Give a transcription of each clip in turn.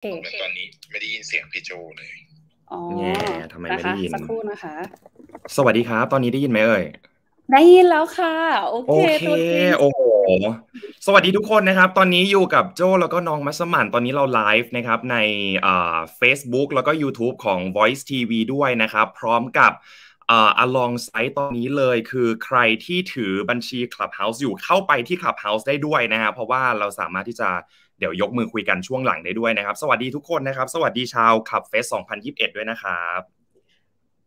เหมืตอนนี้ไม่ได้ยินเสียงพี่โจเลยแง่ทำไมไม่ได้ยินสักครู่นะคะ สวัสดีครับตอนนี้ได้ยินไหมเอ่ยได้ยินแล้วค่ะโอเคโอเคโอ้โหสวัสดีทุกคนนะครับ ตอนนี้อยู่กับโจแล้วก็น้องมัสมันตอนนี้เราไลฟ์นะครับในเฟซบุ๊กแล้วก็ YouTube ของ Voice TV ด้วยนะครับ พร้อมกับอลองไซต์ตอนนี้เลยคือใครที่ถือบัญชี Clubhouse อยู่เข้าไปที่ Clubhouse ได้ด้วยนะฮะเพราะว่าเราสามารถที่จะเดี๋ยวยกมือคุยกันช่วงหลังได้ด้วยนะครับ สวัสดีทุกคนนะครับ สวัสดีชาวขับเฟส2021 ด้วยนะครับ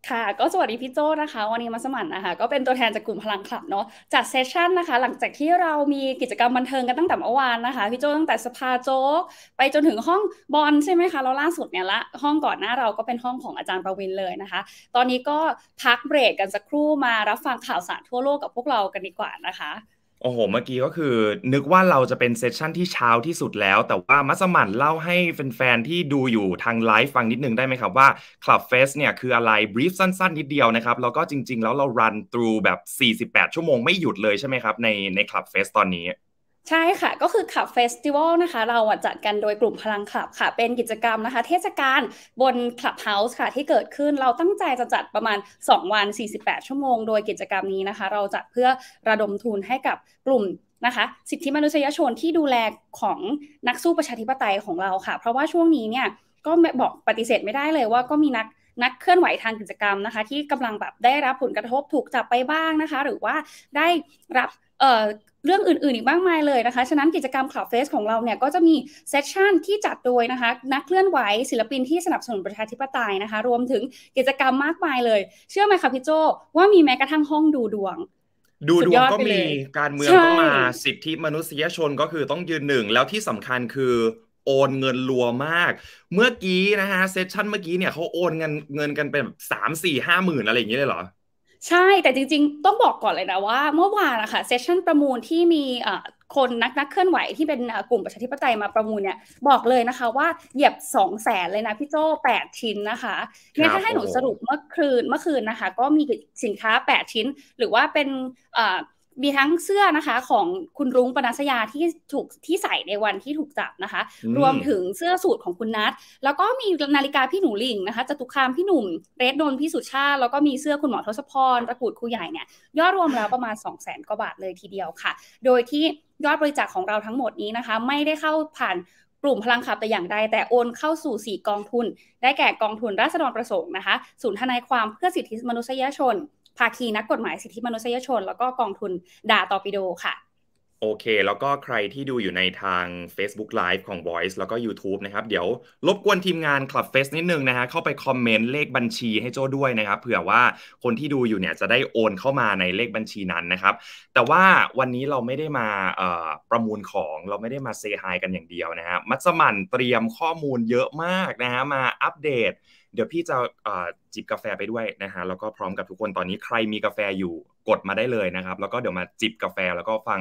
ค่ะก็สวัสดีพี่โจ้นะคะ วันนี้มาสมัครนะคะก็เป็นตัวแทนจากกลุ่มพลังขับเนาะจัดเซสชันนะคะหลังจากที่เรามีกิจกรรมบันเทิงกันตั้งแต่เมื่อวานนะคะ พี่โจตั้งแต่สภาโจ๊กไปจนถึงห้องบอลใช่ไหมคะแล้วล่าสุดเนี่ยละห้องก่อนหน้าเราก็เป็นห้องของอาจารย์ประวินเลยนะคะ ตอนนี้ก็พักเบรกกันสักครู่มารับฟังข่าวสารทั่วโลกกับพวกเรากันดีกว่านะคะโอ้โห เมื่อกี้ก็คือ นึกว่าเราจะเป็นเซสชั่นที่เช้าที่สุดแล้วแต่ว่ามัสมั่นเล่าให้แฟนๆที่ดูอยู่ทางไลฟ์ฟังนิดนึงได้ไหมครับว่า Club Fest เนี่ยคืออะไรบรีฟสั้นๆนิดเดียวนะครับแล้วก็จริงๆแล้วเรารัน through แบบ 48 ชั่วโมงไม่หยุดเลยใช่ไหมครับในใน Club Fest ตอนนี้ใช่ค่ะ ก็คือขับเฟสติวัลนะคะเราจัดกันโดยกลุ่มพลังขับค่ะเป็นกิจกรรมนะคะ เทศกาลบนคลับเฮาส์ค่ะที่เกิดขึ้นเราตั้งใจจะจัดประมาณ 2 วัน 48 ชั่วโมง โดยกิจกรรมนี้นะคะ เราจัดเพื่อระดมทุนให้กับกลุ่มนะคะ สิทธิมนุษยชนที่ดูแลของนักสู้ประชาธิปไตยของเราค่ะ เพราะว่าช่วงนี้เนี่ยก็บอกปฏิเสธไม่ได้เลยว่าก็มีนักนักเคลื่อนไหวทางกิจกรรมนะคะ ที่กำลังแบบได้รับผลกระทบถูกจับไปบ้างนะคะ หรือว่าได้รับเรื่องอื่นๆ อีกมากมายเลยนะคะ ฉะนั้นกิจกรรมคลับเฟสของเราเนี่ยก็จะมีเซสชันที่จัดโดยนะคะ นักเคลื่อนไหวศิลปินที่สนับสนุนประชาธิปไตยนะคะ รวมถึงกิจกรรมมากมายเลยเชื่อไหมคะพี่โจ ว่ามีแม้กระทั่งห้องดูดวง ดูดวงก็มีการเมืองก็มาสิทธิมนุษยชนก็คือต้องยืนหนึ่งแล้วที่สำคัญคือโอนเงินรัวมาก เมื่อกี้นะฮะเซสชันเมื่อกี้เนี่ยเขาโอนเงินเงินกันเป็นสามสี่ห้าหมื่นอะไรอย่างเงี้ยเลยเหรอใช่แต่จริงๆต้องบอกก่อนเลยนะว่าเมื่อวานนะคะเซสชันประมูลที่มีคนนักนักเคลื่อนไหวที่เป็นกลุ่มประชาธิปไตยมาประมูลเนี่ยบอกเลยนะคะ ว่าเหยียบสองแสนเลยนะ พี่โจ้ดชิ้นนะคะเนี่ยถ้าให้หนูสรุปเมื่อคืนเมื่อคืนนะคะ ก็มีสินค้าแปดชิ้นหรือว่าเป็นมีทั้งเสื้อนะคะของคุณรุ้งปนัสยาที่ถูกที่ใส่ในวันที่ถูกจับนะคะรวมถึงเสื้อสูตรของคุณนัทแล้วก็มีนาฬิกาพี่หนูลิงนะคะจตุคามพี่หนุ่มเรดนนพี่สุชาติ แล้วก็มีเสื้อคุณหมอทศพรตะกูดครูใหญ่เนี่ยยอดรวมแล้วประมาณ 2 0 0แสนกว่าบาทเลยทีเดียวค่ะ โดยที่ยอดบริจาคของเราทั้งหมดนี้นะคะไม่ได้เข้าผ่านกลุ่มพลังขับแต่อย่างใดแต่โอนเข้าสู่4กองทุนได้แก่กองทุนราษฎรประสงค์นะคะศูนย์ทนายความเพื่อสิทธิมนุษยชนภาคีนักกฎหมายสิทธิมนุษยชนแล้วก็กองทุนดาตอปิโดค่ะ โอเค แล้วก็ใครที่ดูอยู่ในทาง Facebook Live ของ Voice แล้วก็ YouTube นะครับ เดี๋ยวรบกวนทีมงาน Club f ฟสนิดนึงนะฮะเข้าไปคอมเมนต์เลขบัญชีให้โจ้ด้วยนะครับ เผื่อว่าคนที่ดูอยู่เนี่ยจะได้โอนเข้ามาในเลขบัญชีนั้นนะครับ แต่ว่าวันนี้เราไม่ได้มาประมูลของเราไม่ได้มาเซฮายกันอย่างเดียวนะฮะมัสมันเตรียมข้อมูลเยอะมากนะฮะมาอัปเดตเดี๋ยวพี่จะจิบกาแฟไปด้วยนะฮะแล้วก็พร้อมกับทุกคนตอนนี้ใครมีกาแฟอยู่กดมาได้เลยนะครับแล้วก็เดี๋ยวมาจิบกาแฟ แล้วก็ฟัง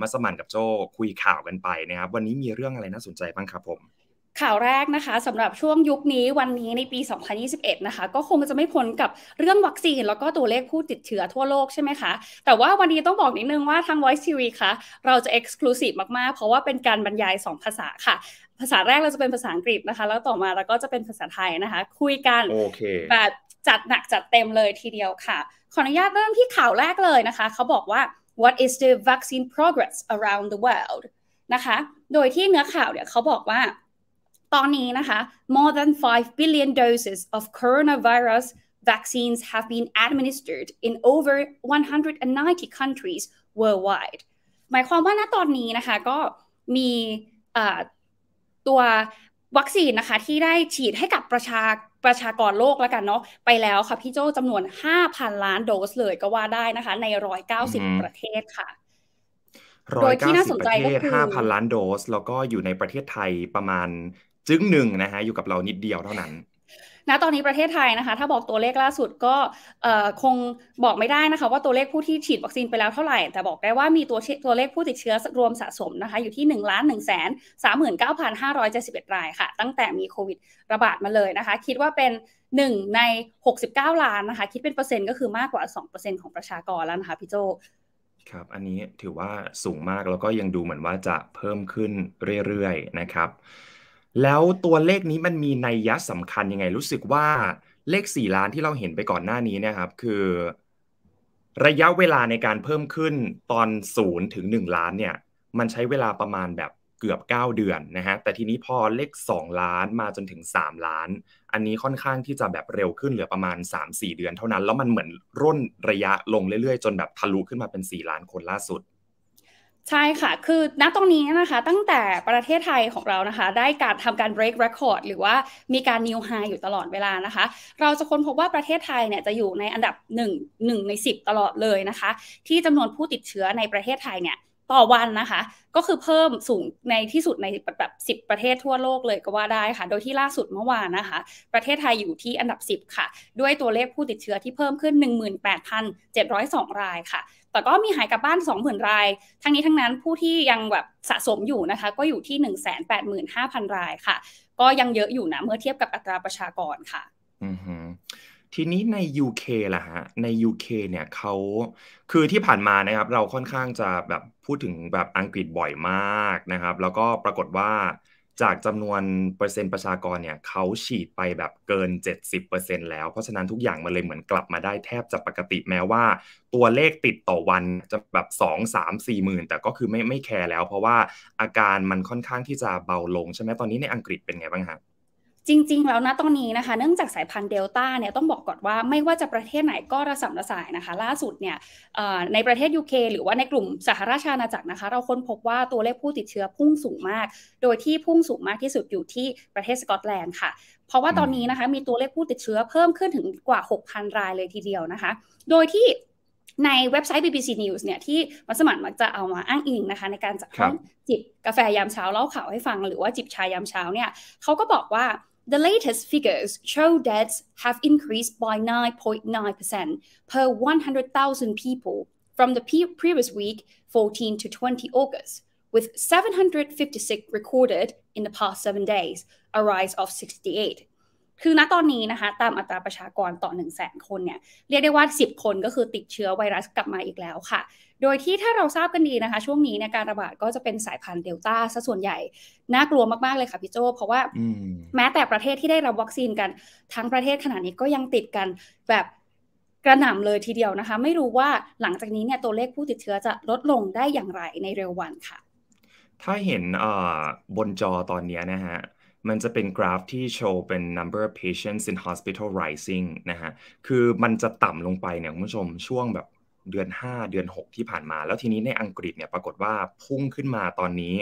มัสมันกับโจคุยข่าวกันไปนะครับวันนี้มีเรื่องอะไรน่าสนใจบ้างครับผม ข่าวแรกนะคะสำหรับช่วงยุคนี้วันนี้ในปี 2021 นะคะก็คงจะไม่พ้นกับเรื่องวัคซีน แล้วก็ตัวเลขผู้ติดเชื้อทั่วโลกใช่ไหมคะแต่ว่าวันนี้ต้องบอกนิดนึงว่าทาง Voice TV คะเราจะ Exclusive มากๆ เพราะว่าเป็นการบรรยาย 2 ภาษาค่ะภาษาแรกเราจะเป็นภาษาอังกฤษนะคะแล้วต่อมาเราก็จะเป็นภาษาไทยนะคะ คุยกันแบบจัดหนักจัดเต็มเลยทีเดียวค่ะ ขออนุญาตเริ่มที่ข่าวแรกเลยนะคะ เขาบอกว่า what is the vaccine progress around the world นะคะโดยที่เนื้อข่าวเนี่ยเขาบอกว่าตอนนี้นะคะ more than 5 billion doses of coronavirus vaccines have been administered in over 190 countries worldwide หมายความว่าณตอนนี้นะคะก็มีตัววัคซีนนะคะ ที่ได้ฉีดให้กับประชาประชากรโลกแล้วกันเนาะไปแล้วค่ะพี่โจจำนวน 5,000 ล้านโดสเลยก็ว่าได้นะคะ ใน 190 ประเทศค่ะโดยที่น่าสนใจก็คือห้าพันล้านโดสแล้วก็อยู่ในประเทศไทยประมาณจึ้งหนึ่งนะฮะอยู่กับเรานิดเดียวเท่านั้นณตอนนี้ประเทศไทยนะคะถ้าบอกตัวเลขล่าสุดก็คงบอกไม่ได้นะคะว่าตัวเลขผู้ที่ฉีดวัคซีนไปแล้วเท่าไหร่ แต่บอกได้ว่ามีตัวตัวเลขผู้ติดเชื้อรวมสะสมนะคะอยู่ที่1นึ่งล้านหนึ่งแสนสามหมื่นเก้าพันห้าร้อยเจ็ดสิบเอ็ดรายค่ะ ตั้งแต่มีโควิดระบาดมาเลยนะคะ คิดว่าเป็นหนึ่งใน 69 ล้านนะคะคิดเป็นเปอร์เซ็นต์ก็คือมากกว่า 2%ของประชากรแล้วนะคะพี่โจครับอันนี้ถือว่าสูงมากแล้วก็ยังดูเหมือนว่าจะเพิ่มขึ้นเรื่อยๆนะครับแล้วตัวเลขนี้มันมีนัยยะสำคัญยังไงรู้สึกว่าเลขสี่ล้านที่เราเห็นไปก่อนหน้านี้เนี่ยครับคือ ระยะเวลาในการเพิ่มขึ้นตอนศูนย์ถึงหนึ่งล้านเนี่ยมันใช้เวลาประมาณแบบเกือบ 9 เดือนนะฮะแต่ทีนี้พอเลข 2 ล้านมาจนถึง 3 ล้าน อันนี้ค่อนข้างที่จะแบบเร็วขึ้นเหลือประมาณ 3-4 เดือนเท่านั้นแล้วมันเหมือนร่นระยะลงเรื่อยๆ จนแบบทะลุขึ้นมาเป็น 4 ล้านคนล่าสุดใช่ค่ะ คือณตรงนี้นะคะ ตั้งแต่ประเทศไทยของเรานะคะ ได้การทำการ break record หรือว่ามีการ new high อยู่ตลอดเวลานะคะ เราจะค้นพบว่าประเทศไทยเนี่ยจะอยู่ในอันดับ1 1ใน 10 ตลอดเลยนะคะ ที่จำนวนผู้ติดเชื้อในประเทศไทยเนี่ยต่อวันนะคะ ก็คือเพิ่มสูงในที่สุดในแบบ10 ประเทศทั่วโลกเลยก็ว่าได้ค่ะ โดยที่ล่าสุดเมื่อวานนะคะ ประเทศไทยอยู่ที่อันดับ10ค่ะ ด้วยตัวเลขผู้ติดเชื้อที่เพิ่มขึ้น18,702รายค่ะแต่ก็มีหายกลับบ้าน 20,000 ราย ทั้งนี้ทั้งนั้นผู้ที่ยังแบบสะสมอยู่นะคะก็อยู่ที่ 185,000 รายค่ะ ก็ยังเยอะอยู่นะเมื่อเทียบกับอัตราประชากรค่ะ อือฮึ ทีนี้ใน UK ล่ะฮะ ใน UK เนี่ยเขาคือที่ผ่านมานะครับ เราค่อนข้างจะแบบพูดถึงแบบอังกฤษบ่อยมากนะครับ แล้วก็ปรากฏว่าจากจำนวนเปอร์เซ็นต์ประชากรเนี่ยเขาฉีดไปแบบเกิน 70%แล้วเพราะฉะนั้นทุกอย่างมันเลยเหมือนกลับมาได้แทบจะปกติแม้ว่า ตัวเลขติดต่อวันจะแบบ2 3 4หมื่นแต่ก็คือไม่ไม่แคร์แล้ว เพราะว่าอาการมันค่อนข้างที่จะเบาลง ใช่ไหมตอนนี้ในอังกฤษเป็นไงบ้างฮะจริง ๆ แล้วนะตอนนี้นะคะเนื่องจากสายพันธุ์เดลต้าเนี่ยต้องบอกก่อนว่าไม่ว่าจะประเทศไหนก็ระสัมระสายนะคะ ล่าสุดเนี่ยในประเทศยูเคหรือว่าในกลุ่มสหราชอาณาจักรนะคะเราค้นพบว่าตัวเลขผู้ติดเชื้อพุ่งสูงมาก โดยที่พุ่งสูงมากที่สุดอยู่ที่ประเทศสกอตแลนด์ค่ะ เพราะว่าตอนนี้นะคะมีตัวเลขผู้ติดเชื้อเพิ่มขึ้นถึงกว่า 6,000 รายเลยทีเดียวนะคะ โดยที่ในเว็บไซต์ BBC News เนี่ยที่มัสมันมักจะเอามาอ้างอิงนะคะในการจัดห้องจิบกาแฟยามเช้าเล่าข่าวให้ฟัง หรือว่าจิบชายยามเช้าเนี่ยเขาก็บอกว่า The latest figures show deaths have increased by 9.9% per 100,000 people from the pe previous week, 14 to 20 August, with 756 recorded in the past seven days, a rise of 68. คือณตอนนี้นะคะตามอัตราประชากรต่อ1 0โดยที่ถ้าเราทราบกันดีนะคะ ช่วงนี้นการระบาดก็จะเป็นสายพันธุ์เดลต้าซะส่วนใหญ่ น่ากลัวมากๆเลยค่ะพี่โจเพราะว่าแม้แต่ประเทศที่ได้รับวัคซีนกัน ทั้งประเทศขนาดนี้ก็ยังติดกันแบบกระหน่ำเลยทีเดียวนะคะ ไม่รู้ว่าหลังจากนี้เนี่ยตัวเลขผู้ติดเชื้อจะลดลงได้อย่างไรในเร็ววันค่ะ ถ้าเห็นบนจอตอนนี้นะฮะมันจะเป็นกราฟที่โชว์เป็น number of patients in hospital rising นะฮะคือมันจะต่ำลงไปเนี่ยคุณผู้ชมช่วงแบบเดือน 5 เดือน 6 ที่ผ่านมาแล้วทีนี้ในอังกฤษเนี่ยปรากฏว่าพุ่งขึ้นมาตอนนี้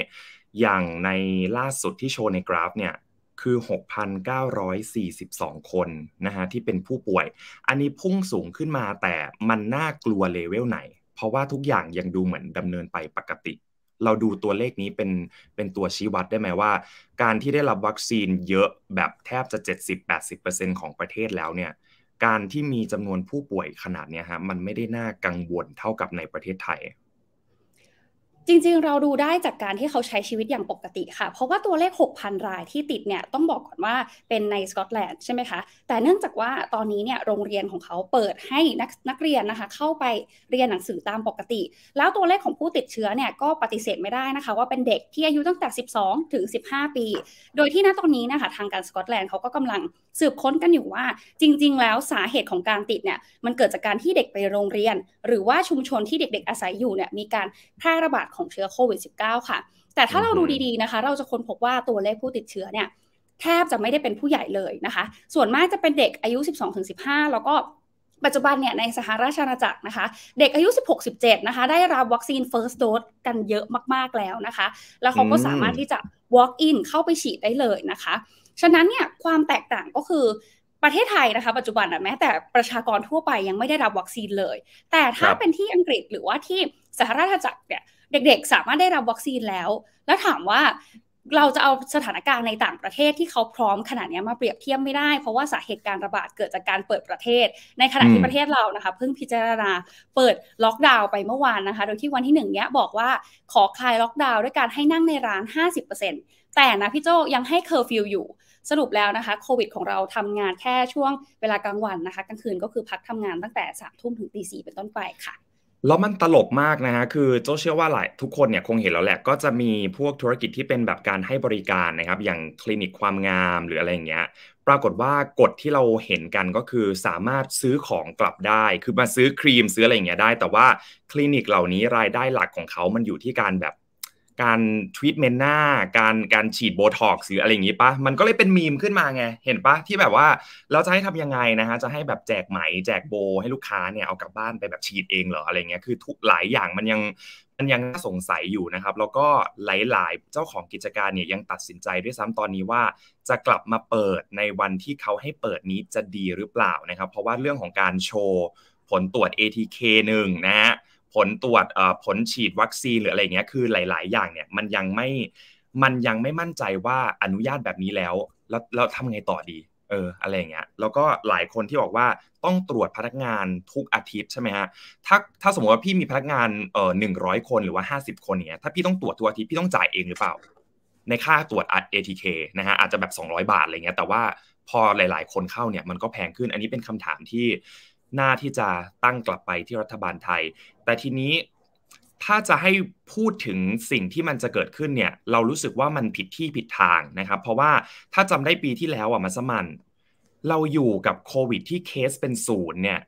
อย่างในล่าสุดที่โชว์ในกราฟเนี่ยคือ 6,942 คนนะฮะที่เป็นผู้ป่วย อันนี้พุ่งสูงขึ้นมาแต่มันน่ากลัวเลเวลไหน เพราะว่าทุกอย่างยังดูเหมือนดำเนินไปปกติ เราดูตัวเลขนี้เป็นเป็นตัวชี้วัดได้ไหมว่า การที่ได้รับวัคซีนเยอะแบบแทบจะ70-80%ของประเทศแล้วเนี่ยการที่มีจำนวนผู้ป่วยขนาดนี้ฮะมันไม่ได้น่ากังวลเท่ากับในประเทศไทยจริง ๆ เราดูได้จากการที่เขาใช้ชีวิตอย่างปกติค่ะ เพราะว่าตัวเลข 6,000 รายที่ติดเนี่ยต้องบอกก่อนว่าเป็นในสกอตแลนด์ใช่ไหมคะ แต่เนื่องจากว่าตอนนี้เนี่ยโรงเรียนของเขาเปิดให้นักนักเรียนนะคะเข้าไปเรียนหนังสือตามปกติ แล้วตัวเลขของผู้ติดเชื้อเนี่ยก็ปฏิเสธไม่ได้นะคะ ว่าเป็นเด็กที่อายุตั้งแต่ 12 ถึง 15 ปี โดยที่ณตอนนี้นะคะทางการสกอตแลนด์เขาก็กำลังสืบค้นกันอยู่ว่า จริง ๆ แล้วสาเหตุของการติดเนี่ยมันเกิดจากการที่เด็กไปโรงเรียน หรือว่าชุมชนที่เด็กๆ อาศัยอยู่เนี่ยมีการแพร่ระบาดของเชื้อโควิด -19 ค่ะ แต่ถ้าเราดูดีๆนะคะ เราจะค้นพบว่าตัวเลขผู้ติดเชื้อเนี่ยแทบจะไม่ได้เป็นผู้ใหญ่เลยนะคะ ส่วนมากจะเป็นเด็กอายุ 12-15 แล้วก็ปัจจุบันเนี่ยในสหราชอาณาจักรนะคะ เด็กอายุ 16-17 นะคะ ได้รับวัคซีน first dose กันเยอะมากๆแล้วนะคะแล้วเขาก็สามารถที่จะ walk in เข้าไปฉีดได้เลยนะคะ ฉะนั้นเนี่ยความแตกต่างก็คือประเทศไทยนะคะปัจจุบันนะแม้แต่ประชากรทั่วไปยังไม่ได้รับวัคซีนเลย แต่ถ้าเป็นที่อังกฤษหรือว่าที่สหราชอาณาจักรเนี่ยเด็กๆ สามารถได้รับวัคซีนแล้ว แล้วถามว่าเราจะเอาสถานการณ์ในต่างประเทศที่เขาพร้อมขนาดนี้มาเปรียบเทียบไม่ได้เพราะว่าสาเหตุการระบาดเกิดจากการเปิดประเทศ ในขณะที่ประเทศเรานะคะเพิ่งพิจารณาเปิดล็อกดาวน์ไปเมื่อวานนะคะโดยที่วันที่หนึ่งเนี้ยบอกว่าขอคลายล็อกดาวน์ด้วยการให้นั่งในร้าน 50%แต่นะพี่โจยังให้เคอร์ฟิวอยู่สรุปแล้วนะคะโควิด ของเราทำงานแค่ช่วงเวลากลางวันนะคะกลางคืนก็คือพักทำงานตั้งแต่สามทุ่มถึงตีสีเป็นต้นไปค่ะ แล้วมันตลกมากนะฮะคือเจ้าเชื่อว่าหลายทุกคนเนี่ยคงเห็นแล้วแหละก็จะมีพวกธุรกิจที่เป็นแบบการให้บริการนะครับ อย่างคลินิกความงามหรืออะไรอย่างเงี้ยปรากฏว่ากฎที่เราเห็นกันก็คือสามารถซื้อของกลับได้ คือมาซื้อครีมซื้ออะไรอย่างเงี้ยได้แต่ว่าคลินิกเหล่านี้รายได้หลักของเขา มันอยู่ที่การแบบการทวีตเมนหน้าการการฉีดโบท็อกซ์หรืออะไรอย่างนี้ปะมันก็เลยเป็นมีมขึ้นมาไงเห็นปะที่แบบว่าเราจะให้ทำยังไงนะฮะจะให้แบบแจกไหม แจกโบ ให้ลูกค้าเนี่ยเอากลับบ้านไปแบบฉีดเองเหรออะไรเงี้ยคือทุกหลายอย่างมันยังมันยังน่าสงสัยอยู่นะครับ แล้วก็หลายๆเจ้าของกิจการเนี่ยยังตัดสินใจด้วยซ้ำตอนนี้ว่าจะกลับมาเปิดในวันที่เขาให้เปิดนี้จะดีหรือเปล่านะครับ เพราะว่าเรื่องของการโชว์ผลตรวจ ATK 1นะฮะผลตรวจผลฉีดวัคซีนหรืออะไรเงี้ยคือหลาย ๆ อย่างเนี่ยมันยังไม่มันยังไม่มั่นใจว่าอนุญาตแบบนี้แล้วแล้วเราทำไงต่อดีเอออะไรเงี้ยแล้วก็หลายคนที่บอกว่าต้องตรวจพนักงานทุกอาทิตย์ใช่ไหมฮะถ้าถ้าสมมติว่าพี่มีพนักงานเอ่อหนึ่งร้อยคนหรือว่าห้าสิบคนเนี้ยถ้าพี่ต้องตรวจทุกอาทิตย์พี่ต้องจ่ายเองหรือเปล่า ในค่าตรวจ ATK นะฮะอาจจะแบบสองร้อยบาทอะไรเงี้ยแต่ว่าพอหลาย ๆคนเข้าเนี่ยมันก็แพงขึ้นอันนี้เป็นคำถามที่น่าที่จะตั้งกลับไปที่รัฐบาลไทยแต่ทีนี้ถ้าจะให้พูดถึงสิ่งที่มันจะเกิดขึ้นเนี่ยเรารู้สึกว่ามันผิดที่ผิดทางนะครับเพราะว่าถ้าจำได้ปีที่แล้วอ่ะมาสมันเราอยู่กับโควิดที่เคสเป็นศูนย์เนี่ย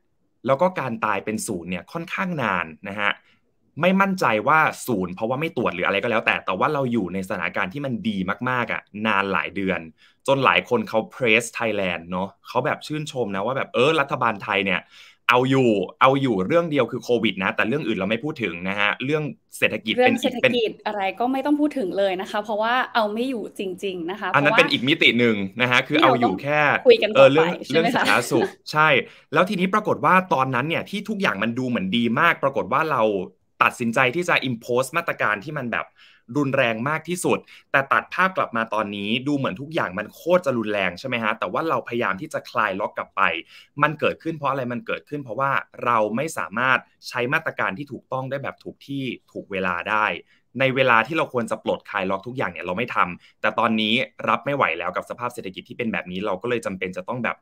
แล้วก็การตายเป็นศูนย์เนี่ยค่อนข้างนานนะฮะไม่มั่นใจว่าศูนย์เพราะว่าไม่ตรวจหรืออะไรก็แล้ว แต่แต่ว่าเราอยู่ในสถานการณ์ที่มันดีมากๆอะ่ะนานหลายเดือน จนหลายคนเขาเพรสไทยแลนด์เนาะเขาแบบชื่นชมนะว่าแบบเออรัฐบาลไทยเนี่ยเอาอยู่เอาอยู่เรื่องเดียวคือโควิดนะแต่เรื่องอื่นเราไม่พูดถึงนะฮะเรื่องเศรษฐกิจเป็นเศรษฐกิจอะไรก็ไม่ต้องพูดถึงเลยนะคะเพราะว่าเอาไม่อยู่จริงๆนะคะอันนั้นเป็นอีกมิติหนึ่งนะฮะคือเอาอยู่แค่คุยกันเเรื่องเรื่องสาธารณสุขใช่ แล้วทีนี้ปรากฏว่าตอนนั้นเนี่ยที่ทุกอย่างมันดูเหมือนดีมาก ปรากฏว่าเราตัดสินใจที่จะ impose มาตรการที่มันแบบรุนแรงมากที่สุด แต่ตัดภาพกลับมาตอนนี้ดูเหมือนทุกอย่างมันโคตรจะรุนแรงใช่ไหมฮะ แต่ว่าเราพยายามที่จะคลายล็อกกลับไป มันเกิดขึ้นเพราะอะไรมันเกิดขึ้น เพราะว่าเราไม่สามารถใช้มาตรการที่ถูกต้องได้แบบถูกที่ถูกเวลาได้ ในเวลาที่เราควรจะปลดคลายล็อกทุกอย่างเนี่ยเราไม่ทำ แต่ตอนนี้รับไม่ไหวแล้วกับสภาพเศรษฐกิจที่เป็นแบบนี้เราก็เลยจำเป็นจะต้องแบบ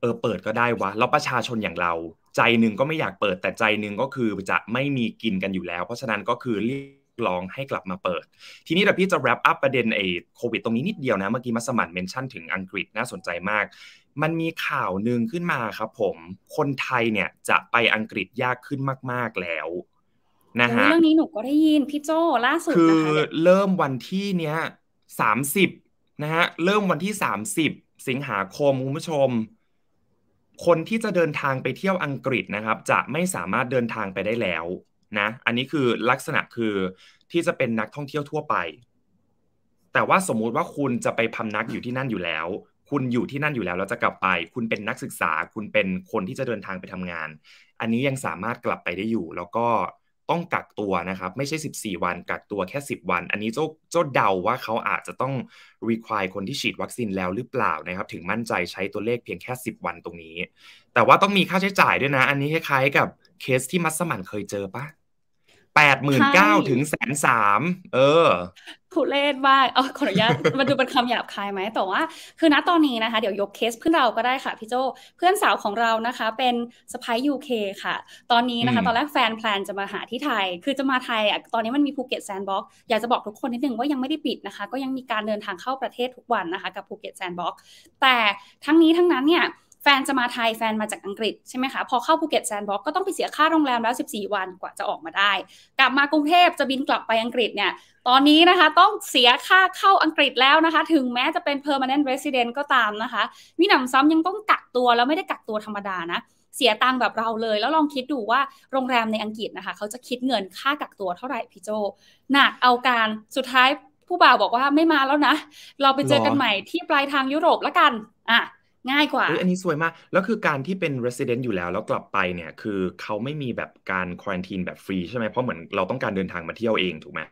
เออเปิดก็ได้วะ แล้วประชาชนอย่างเรา ใจหนึ่งก็ไม่อยากเปิด แต่ใจหนึ่งก็คือจะไม่มีกินกันอยู่แล้ว เพราะฉะนั้นก็คือเรียร้องให้กลับมาเปิด ทีนี้เดี๋ยวพี่จะ wrap up ประเด็นไอ้โควิดตรงนี้นิดเดียวนะ เมื่อกี้มาสมันเมนชั่นถึงอังกฤษน่าสนใจมาก มันมีข่าวหนึ่งขึ้นมาครับผม คนไทยเนี่ยจะไปอังกฤษยากขึ้นมาก ๆ แล้ว นะฮะ เรื่องนี้หนูก็ได้ยินพี่โจล่าสุดนะคือเริ่มวันที่เนี้ยสามสิบนะฮะ เริ่มวันที่สามสิบ สิงหาคมคุณผู้ชม คนที่จะเดินทางไปเที่ยวอังกฤษนะครับ จะไม่สามารถเดินทางไปได้แล้วนะ อันนี้คือลักษณะคือที่จะเป็นนักท่องเที่ยวทั่วไป แต่ว่าสมมุติว่าคุณจะไปพำนักอยู่ที่นั่นอยู่แล้ว คุณอยู่ที่นั่นอยู่แล้วแล้วจะกลับไป คุณเป็นนักศึกษา คุณเป็นคนที่จะเดินทางไปทำงาน อันนี้ยังสามารถกลับไปได้อยู่ แล้วก็ต้องกักตัวนะครับ ไม่ใช่ 14 วัน กักตัวแค่ 10 วัน อันนี้เจ้าเจ้าเดาว่าเขาอาจจะต้อง require คนที่ฉีดวัคซีนแล้วหรือเปล่านะครับ ถึงมั่นใจใช้ตัวเลขเพียงแค่ 10 วันตรงนี้ แต่ว่าต้องมีค่าใช้จ่ายด้วยนะ อันนี้คล้ายๆ กับเคสที่มัสมันเคยเจอปะแปดหมื่นเก้าถึงแสนสามเออคุเนว่าเอาขออนุญาตมันดูเป็นคำหยาบคายไหมแต่ว่า คือณตอนนี้นะคะ เดี๋ยวยกเคสเพื่อนเราก็ได้ค่ะพี่โจ เพื่อนสาวของเรานะคะเป็นสไปยูเคค่ะ ตอนนี้นะคะ ตอนแรกแฟนแพลนจะมาหาที่ไทย คือจะมาไทยอ่ะตอนนี้มันมีภูเก็ตแซนด์บ็อกอยากจะบอกทุกคนนิดนึงว่ายังไม่ได้ปิดนะคะ ก็ยังมีการเดินทางเข้าประเทศทุกวันนะคะ กับภูเก็ตแซนด์บ็อกแต่ทั้งนี้ทั้งนั้นเนี่ยแฟนจะมาไทย แฟนมาจากอังกฤษ ใช่ไหมคะ พอเข้าภูเก็ตแซนด์บ็อกก็ต้องไปเสียค่าโรงแรมแล้ว 14 วันกว่าจะออกมาได้ กลับมากรุงเทพจะบินกลับไปอังกฤษเนี่ย ตอนนี้นะคะต้องเสียค่าเข้าอังกฤษแล้วนะคะ ถึงแม้จะเป็น permanent resident ก็ตามนะคะ มีหนำซ้ำยังต้องกักตัว แล้วไม่ได้กักตัวธรรมดานะ เสียตังค์แบบเราเลย แล้วลองคิดดูว่าโรงแรมในอังกฤษนะคะ เขาจะคิดเงินค่ากักตัวเท่าไหร่พี่โจหนักเอาการสุดท้ายผู้บ่าวบอกว่าไม่มาแล้วนะเราไปเจอกันใหม่ที่ปลายทางยุโรปแล้วกันอ่ะง่ายกว่า อันนี้สวยมาก แล้วคือการที่เป็น resident อยู่แล้วแล้วกลับไปเนี่ยคือเขาไม่มีแบบการควอนตีนแบบฟรีใช่ไหมเพราะเหมือนเราต้องการเดินทางมาเที่ยวเองถูกไหม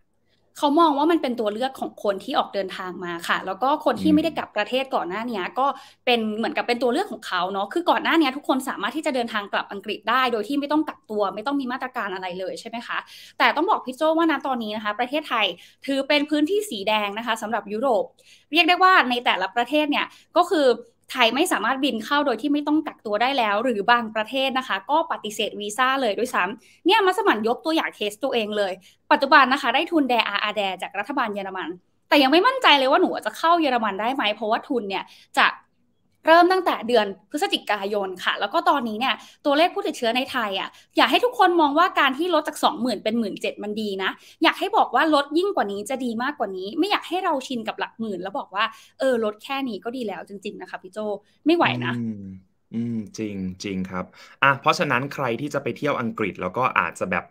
เขามองว่ามันเป็นตัวเลือกของคนที่ออกเดินทางมาค่ะ แล้วก็คนที่ไม่ได้กลับประเทศก่อนหน้านี้ก็เป็นเหมือนกับเป็นตัวเลือกของเขาเนาะคือก่อนหน้านี้ทุกคนสามารถที่จะเดินทางกลับอังกฤษได้ โดยที่ไม่ต้องกักตัวไม่ต้องมีมาตรการอะไรเลยใช่ไหมคะแต่ต้องบอกพี่โจว่านะตอนนี้นะคะ ประเทศไทยถือเป็นพื้นที่สีแดงนะคะ สำหรับยุโรป เรียกได้ว่าในแต่ละประเทศเนี่ยก็คือไทย ไม่สามารถบินเข้าโดยที่ไม่ต้องกักตัวได้แล้ว หรือบางประเทศนะคะ ก็ปฏิเสธวีซ่าเลยด้วยซ้ำเนี่ยมัสมั่นยกตัวอย่างเคสตัวเองเลย ปัจจุบันนะคะได้ทุนแดอาอาแดจากรัฐบาลเยอรมัน แต่ยังไม่มั่นใจเลยว่าหนูจะเข้าเยอรมันได้ไหมเพราะว่าทุนเนี่ย จะเริ่มตั้งแต่เดือนพฤศจิกายนค่ะ แล้วก็ตอนนี้เนี่ยตัวเลขผู้ติดเชื้อในไทยอ่ะ อยากให้ทุกคนมองว่าการที่ลดจาก 20,000เป็น1 7 0 0 0 มันดีนะอยากให้บอกว่าลดยิ่งกว่านี้จะดีมากกว่านี้ ไม่อยากให้เราชินกับหลักหมื่น แล้วบอกว่าเออลดแค่นี้ก็ดีแล้วจริงๆนะคะพี่โจไม่ไหวนะ อืมจริงจริงครับอ่ะเพราะฉะนั้นใครที่จะไปเที่ยวอังกฤษแล้วก็อาจจะแบบ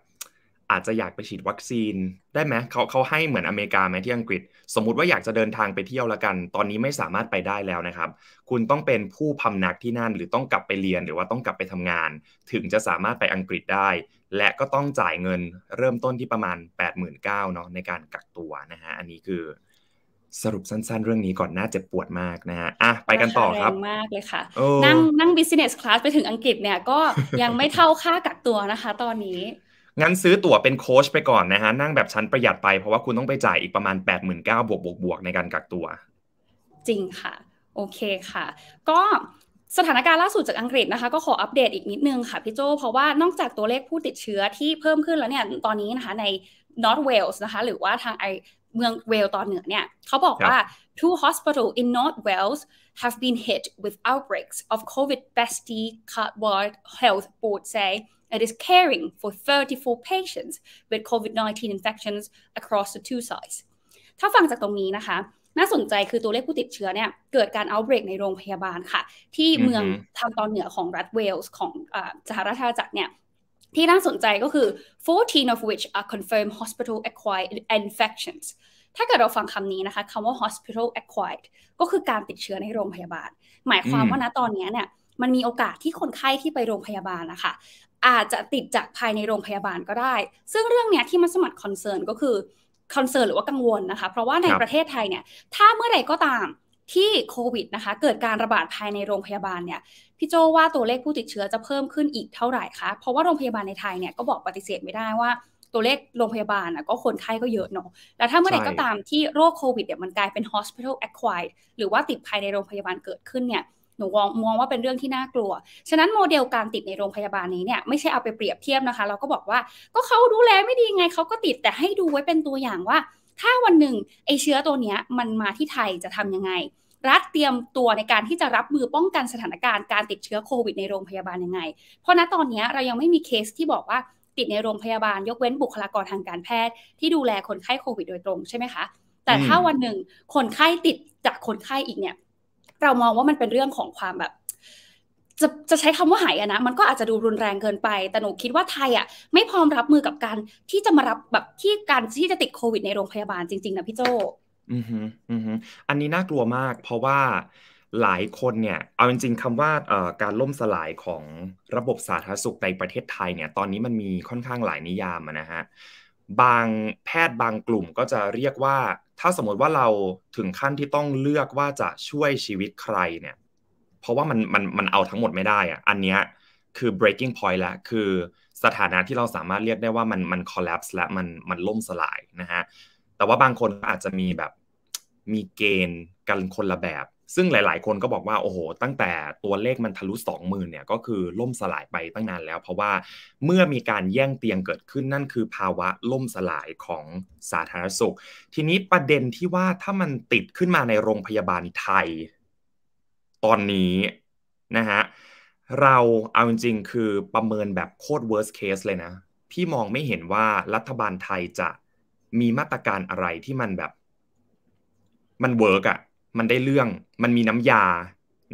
อาจจะอยากไปฉีดวัคซีน ได้ไหมเขาเขาให้เหมือนอเมริกาไหมที่อังกฤษ สมมติว่าอยากจะเดินทางไปเที่ยวละกัน ตอนนี้ไม่สามารถไปได้แล้วนะครับ คุณต้องเป็นผู้พำนักที่นั่นหรือต้องกลับไปเรียนหรือว่าต้องกลับไปทำงาน ถึงจะสามารถไปอังกฤษได้ และก็ต้องจ่ายเงินเริ่มต้นที่ประมาณ 89,000เนาะในการกักตัวนะฮะอันนี้คือสรุปสั้น ๆเรื่องนี้ก่อนน่าเจ็บปวดมากนะฮะอ่ะไปกันต่อครับมากเลยค่ะ นั่งนั่ง business class ไปถึงอังกฤษเนี่ยก็ยังไม่เท่าค่ากักตัวนะคะ ตอนนี้งั้นซื้อตั๋วเป็นโค้ชไปก่อนนะฮะนั่งแบบชั้นประหยัดไป เพราะว่าคุณต้องไปจ่ายอีกประมาณ8 9 0 0 0บวกบวกบวกในการกักตัว จริงค่ะโอเคค่ะ ก็สถานการณ์ล่าสุดจากอังกฤษนะคะ ก็ขออัปเดตอีกนิดนึงค่ะพี่โจเพราะว่านอกจากตัวเลขผู้ติดเชื้อที่เพิ่มขึ้นแล้วเนี่ยตอนนี้นะคะในนอร์ทเวลส์นะคะหรือว่าทางไอเมืองเวลตอนเหนือเนี่ยเขาบอกว่า two hospital in North Wales have been hit with outbreaks of COVID bestie cardboard health board say and is caring for 34 patients with COVID-19 infections across the two sites ถ้าฟังจากตรงนี้นะคะ น่าสนใจคือตัวเลขผู้ติดเชื้อเนี่ย เกิดการ outbreak ในโรงพยาบาลค่ะ ที่เมืองทางตอนเหนือของรัฐเวลส์ ของสหราชอาณาจักรเนี่ย ที่น่าสนใจก็คือ 14 of which are confirmed hospital acquired infections ถ้าเกิดเราฟังคำนี้นะคะคำว่า hospital acquired ก็คือการติดเชื้อในโรงพยาบาล หมายความว่าณตอนนี้เนี่ย มันมีโอกาสที่คนไข้ที่ไปโรงพยาบาลนะคะอาจจะติดจากภายในโรงพยาบาลก็ได้ ซึ่งเรื่องเนี้ยที่มัสมัดคอนเซิร์นก็คือคอนเซิร์นหรือว่ากังวลนะคะ เพราะว่าในประเทศไทยเนี่ยถ้าเมื่อใดก็ตามที่โควิดนะคะเกิดการระบาดภายในโรงพยาบาลเนี่ยพี่โจว่าตัวเลขผู้ติดเชื้อจะเพิ่มขึ้นอีกเท่าไหร่คะ เพราะว่าโรงพยาบาลในไทยเนี่ยก็บอกปฏิเสธไม่ได้ว่า ตัวเลขโรงพยาบาละก็คนไข้ก็เยอะเนาะแล้วถ้าเมื่อไหร่ก็ตามที่โรคโควิดเนี่ยมันกลายเป็น hospital acquired หรือว่าติดภายในโรงพยาบาลเกิดขึ้นเนี่ยหนูมองมองว่าเป็นเรื่องที่น่ากลัว ฉะนั้นโมเดลการติดในโรงพยาบาลนี้เนี่ยไม่ใช่เอาไปเปรียบเทียบนะคะ เราก็บอกว่าก็เขาดูแลไม่ดีไงเขาก็ติดแต่ให้ดูไว้เป็นตัวอย่างว่า ถ้าวันหนึ่งไอเชื้อตัวนี้มันมาที่ไทยจะทํำยังไงรัฐเตรียมตัวในการที่จะรับมือป้องกันสถานการณ์การติดเชื้อโควิดในโรงพยาบาลยังไง เพราะณตอนนี้เรายังไม่มีเคสที่บอกว่าติดในโรงพยาบาล ยกเว้นบุคลากรทางการแพทย์ที่ดูแลคนไข้โควิดโดยตรงใช่ไหมคะแต่ถ้าวันหนึ่งคนไข้ติดจากคนไข้อีกเนี่ยเรามองว่ามันเป็นเรื่องของความแบบ จะจะใช้คำว่าหายอะนะมันก็อาจจะดูรุนแรงเกินไปแต่หนูคิดว่าไทยอะไม่พร้อมรับมือกับการที่จะมารับแบบที่การที่จะติดโควิดในโรงพยาบาลจริงๆนะพี่โจอือฮึอือฮึอันนี้น่ากลัวมาก เพราะว่าหลายคนเนี่ยเอาจริง ๆคำว่าการล่มสลายของระบบสาธารณสุขในประเทศไทยเนี่ย ตอนนี้มันมีค่อนข้างหลายนิยามนะฮะบางแพทย์บางกลุ่มก็จะเรียกว่า ถ้าสมมติว่าเราถึงขั้นที่ต้องเลือกว่าจะช่วยชีวิตใครเนี่ยเพราะว่ามันมันมันเอาทั้งหมดไม่ได้อะอันนี้คือ breaking point แล้วคือสถานะที่เราสามารถเรียกได้ว่ามันมัน collapse และมันมันล่มสลายนะฮะแต่ว่าบางคนอาจจะมีแบบมีเกณฑ์กันคนละแบบซึ่งหลาย ๆ คนก็บอกว่าโอ้โหตั้งแต่ตัวเลขมันทะลุ 20,000เนี่ยก็คือล่มสลายไปตั้งนานแล้ว เพราะว่าเมื่อมีการแย่งเตียงเกิดขึ้นนั่นคือภาวะล่มสลายของสาธารณสุข ทีนี้ประเด็นที่ว่าถ้ามันติดขึ้นมาในโรงพยาบาลไทย ตอนนี้นะฮะเราเอาจริงๆคือประเมินแบบโคตร worst case เลยนะพี่มองไม่เห็นว่ารัฐบาลไทยจะมีมาตรการอะไรที่มันแบบมันเวิร์กอะมันได้เรื่อง มันมีน้ำยา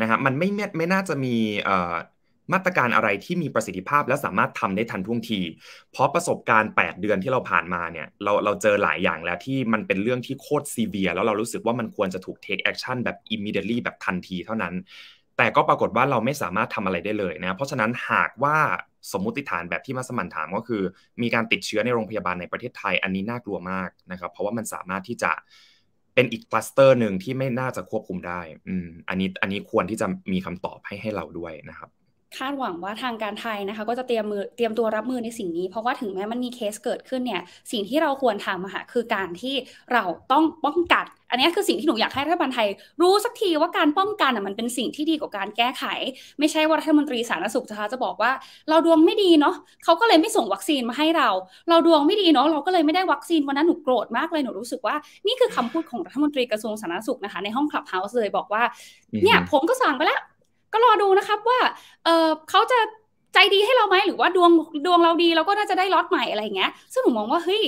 นะฮะ มันไม่ไม่น่าจะมีมาตรการอะไรที่มีประสิทธิภาพ และสามารถทำได้ทันท่วงที เพราะประสบการณ์ 8 เดือนที่เราผ่านมาเนี่ย เราเราเจอหลายอย่างแล้วที่มันเป็นเรื่องที่โคตรซีเวียแล้วเรารู้สึกว่ามันควรจะถูกเทคแอคชั่นแบบ immediately แบบทันที เท่านั้น แต่ก็ปรากฏว่าเราไม่สามารถทำอะไรได้เลยนะเพราะฉะนั้นหากว่าสมมุติฐานแบบที่มาสมันถามก็คือ มีการติดเชื้อในโรงพยาบาลในประเทศไทยอันนี้น่ากลัวมากนะครับ เพราะว่ามันสามารถที่จะเป็นอีกคลัสเตอร์หนึ่งที่ไม่น่าจะควบคุมได้อืมอันนี้อันนี้ควรที่จะมีคำตอบให้ให้เราด้วยนะครับคาดหวังว่าทางการไทยนะคะ ก็จะเตรียมมือเตรียมตัวรับมือในสิ่งนี้เพราะว่าถึงแม้มันมีเคสเกิดขึ้นเนี่ย สิ่งที่เราควรทำค่ะคือการที่เราต้องป้องกัน อันนี้คือสิ่งที่หนูอยากให้รัฐบาลไทยรู้สักทีว่าการป้องกันมันเป็นสิ่งที่ดีกว่าการแก้ไข ไม่ใช่ว่ารัฐมนตรีสาธารณสุขจะจะบอกว่าเราดวงไม่ดีเนาะเขาก็เลยไม่ส่งวัคซีนมาให้เรา เราดวงไม่ดีเนาะเราก็เลยไม่ได้วัคซีนวันนั้นหนูโกรธมากเลยหนูรู้สึกว่านี่คือคำพูดของรัฐมนตรีกระทรวงสาธารณสุขนะคะ ในห้องคลับเฮาส์เลยบอกว่า เนี่ยผมก็สั่งไปแล้วก็รอดูนะครับว่าเออเขาจะใจดีให้เราไหมหรือว่าดวงดวงเราดีเราก็น่าจะได้ล็อตใหม่อะไรเงี้ย ซึ่งผมมองว่าเฮ้ย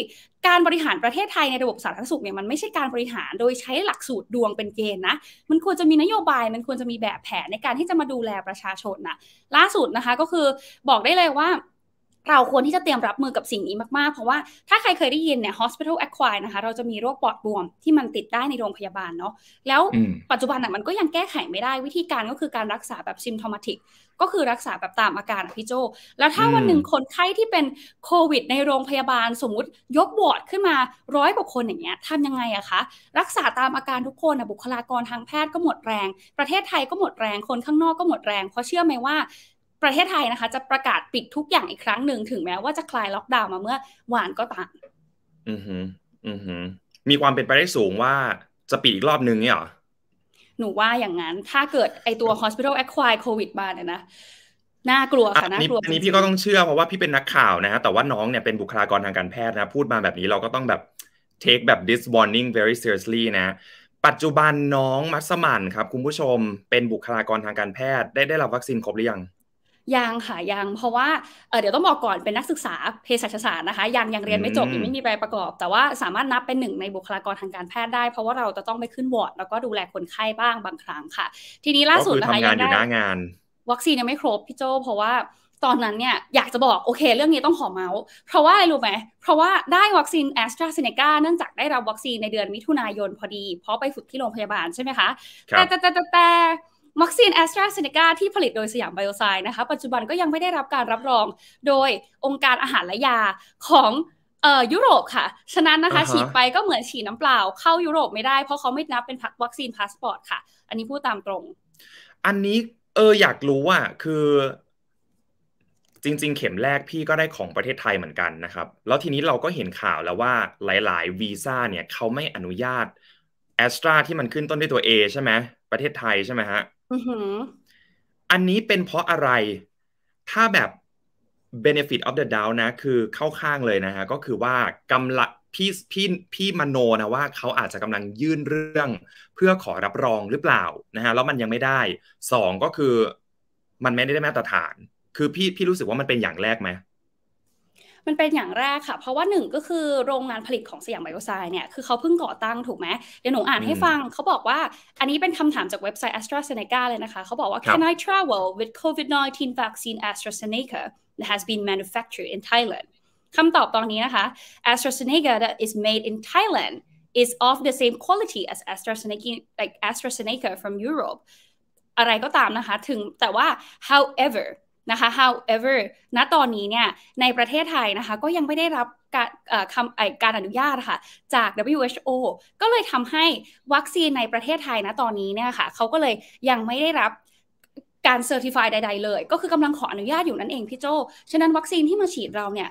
การบริหารประเทศไทยในระบบสาธารณสุขเนี่ยมันไม่ใช่การบริหารโดยใช้หลักสูตรดวงเป็นเกณฑ์นะ มันควรจะมีนโยบายมันควรจะมีแบบแผนในการที่จะมาดูแลประชาชนนะล่าสุดนะคะก็คือบอกได้เลยว่าเราควรที่จะเตรียมรับมือกับสิ่งนี้มากๆ เพราะว่าถ้าใครเคยได้ยินเนี่ย hospital acquired นะคะ เราจะมีโรคปอดบวมที่มันติดได้ในโรงพยาบาลเนาะ แล้วปัจจุบันน่ะมันก็ยังแก้ไขไม่ได้ วิธีการก็คือการรักษาแบบ symptomatic ก็คือรักษาแบบตามอาการพี่โจ แล้วถ้าวันหนึ่งคนไข้ที่เป็นโควิดในโรงพยาบาล สมมติยกบอดขึ้นมาร้อยกว่าคนอย่างเงี้ยทำยังไงอะคะ รักษาตามอาการทุกคนนะบุคลากรทางแพทย์ ก็หมดแรง ประเทศไทยก็หมดแรง คนข้างนอกก็หมดแรง เพราะเชื่อไหมว่าประเทศไทยนะคะจะประกาศปิดทุกอย่างอีกครั้งหนึ่งถึงแม้ ว่าจะคลายล็อกดาวน์มาเมื่อวานก็ตามอือหืออือหือมีความเป็นไปได้สูงว่าจะปิดอีกรอบนึงเนี่ยหรอ หนูว่าอย่างนั้น ถ้าเกิดไอตัว hospital acquired covid มาเนี่ยนะ น่ากลัวค่ะน่ากลัว อันนี้พี่ก็ต้องเชื่อเพราะว่าพี่เป็นนักข่าวนะฮะ แต่ว่าน้องเนี่ยเป็นบุคลากรทางการแพทย์นะพูดมาแบบนี้เราก็ต้องแบบ take แบบ this warning very seriously นะ ปัจจุบันน้องมัสมันครับ คุณผู้ชมเป็นบุคลากรทางการแพทย์ ได้ได้รับวัคซีนครบหรือยังยังค่ะ ยังเพราะว่าเเดี๋ยวต้องบอกก่อนเป็นนักศึกษาเภสัชศาสตร์นะคะยังยังเรียนไม่จบยังไม่มีใบประกอบ แต่ว่าสามารถนับเป็นหนึ่งในบุคลากรทางการแพทย์ได้ เพราะว่าเราจะต้องไปขึ้นวอร์ดแล้วก็ดูแลคนไข้บ้างบางครั้งค่ะ ทีนี้ล่าสุดนะคะยังได้างนวัคซีนยังไม่ครบพี่โจเพราะว่าตอนนั้นเนี่ยอยากจะบอกโอเค เรื่องนี้ต้องขอเมาส์เพราะว่าอะไรรู้ไหมเพราะว่าได้วัคซีนแอสตราเซเนกาเนื่องจากได้รับวัคซีนในเดือนมิถุนายนพอดีเพราะไปฝึกที่โรงพยาบาลใช่ไหมคะแต่แต่แต่แต่วัคซีนแอสตราเซเนกาที่ผลิตโดยสยามไบโอไซน์นะคะ ปัจจุบันก็ยังไม่ได้รับการรับรอง โดยองค์การอาหารและยาของเอ่อยุโรปค่ะ ฉะนั้นนะคะ uh-huh. ฉีดไปก็เหมือนฉีดน้ำเปล่า เข้ายุโรปไม่ได้เพราะเขาไม่นับเป็นวัคซีนพาสปอร์ตค่ะอันนี้พูดตามตรง อันนี้เอออยากรู้ว่าคือจริง ๆ เข็มแรกพี่ก็ได้ของประเทศไทยเหมือนกันนะครับแล้วทีนี้เราก็เห็นข่าวแล้วว่าหลายๆวีซ่าเนี่ยเขาไม่อนุญาตแอสตราที่มันขึ้นต้นด้วยตัว A ใช่ไหมประเทศไทยใช่ไหมฮะอันนี้เป็นเพราะอะไร ถ้าแบบ benefit of the doubt นะ คือเข้าข้างเลยนะฮะ ก็คือว่ากำลังพี่พี่พี่มโนนะว่าเขาอาจจะกำลังยื่นเรื่อง เพื่อขอรับรองหรือเปล่านะฮะ แล้วมันยังไม่ได้ สองก็คือ มันไม่ได้มาตรฐาน คือพี่พี่รู้สึกว่ามันเป็นอย่างแรกไหมมันเป็นอย่างแรกค่ะ เพราะว่าหนึ่งก็คือโรงงานผลิตของสยามไบโอไซน์เนี่ย คือเขาเพิ่งก่อตั้งถูกไหม เดี๋ยวหนูอ่านให้ฟัง เขาบอกว่า อันนี้เป็นคำถามจากเว็บไซต์ AstraZeneca เลยนะคะ เขาบอกว่า Can I travel with COVID-19 vaccine AstraZeneca that has been manufactured in Thailand คำตอบตอนนี้นะคะ AstraZeneca that is made in Thailand is of the same quality as AstraZeneca like AstraZeneca from Europe อะไรก็ตามนะคะ ถึงแต่ว่า however นะคะ however ณ ตอนนี้เนี่ยในประเทศไทยนะคะก็ยังไม่ได้รับการการอนุญาตค่ะจาก WHO ก็เลยทำให้วัคซีนในประเทศไทยนะตอนนี้เนี่ยค่ะเขาก็เลยยังไม่ได้รับการเซอร์ติฟายใดๆเลย ก็คือกำลังขออนุญาตอยู่นั่นเองพี่โจฉะนั้นวัคซีนที่มาฉีดเราเนี่ย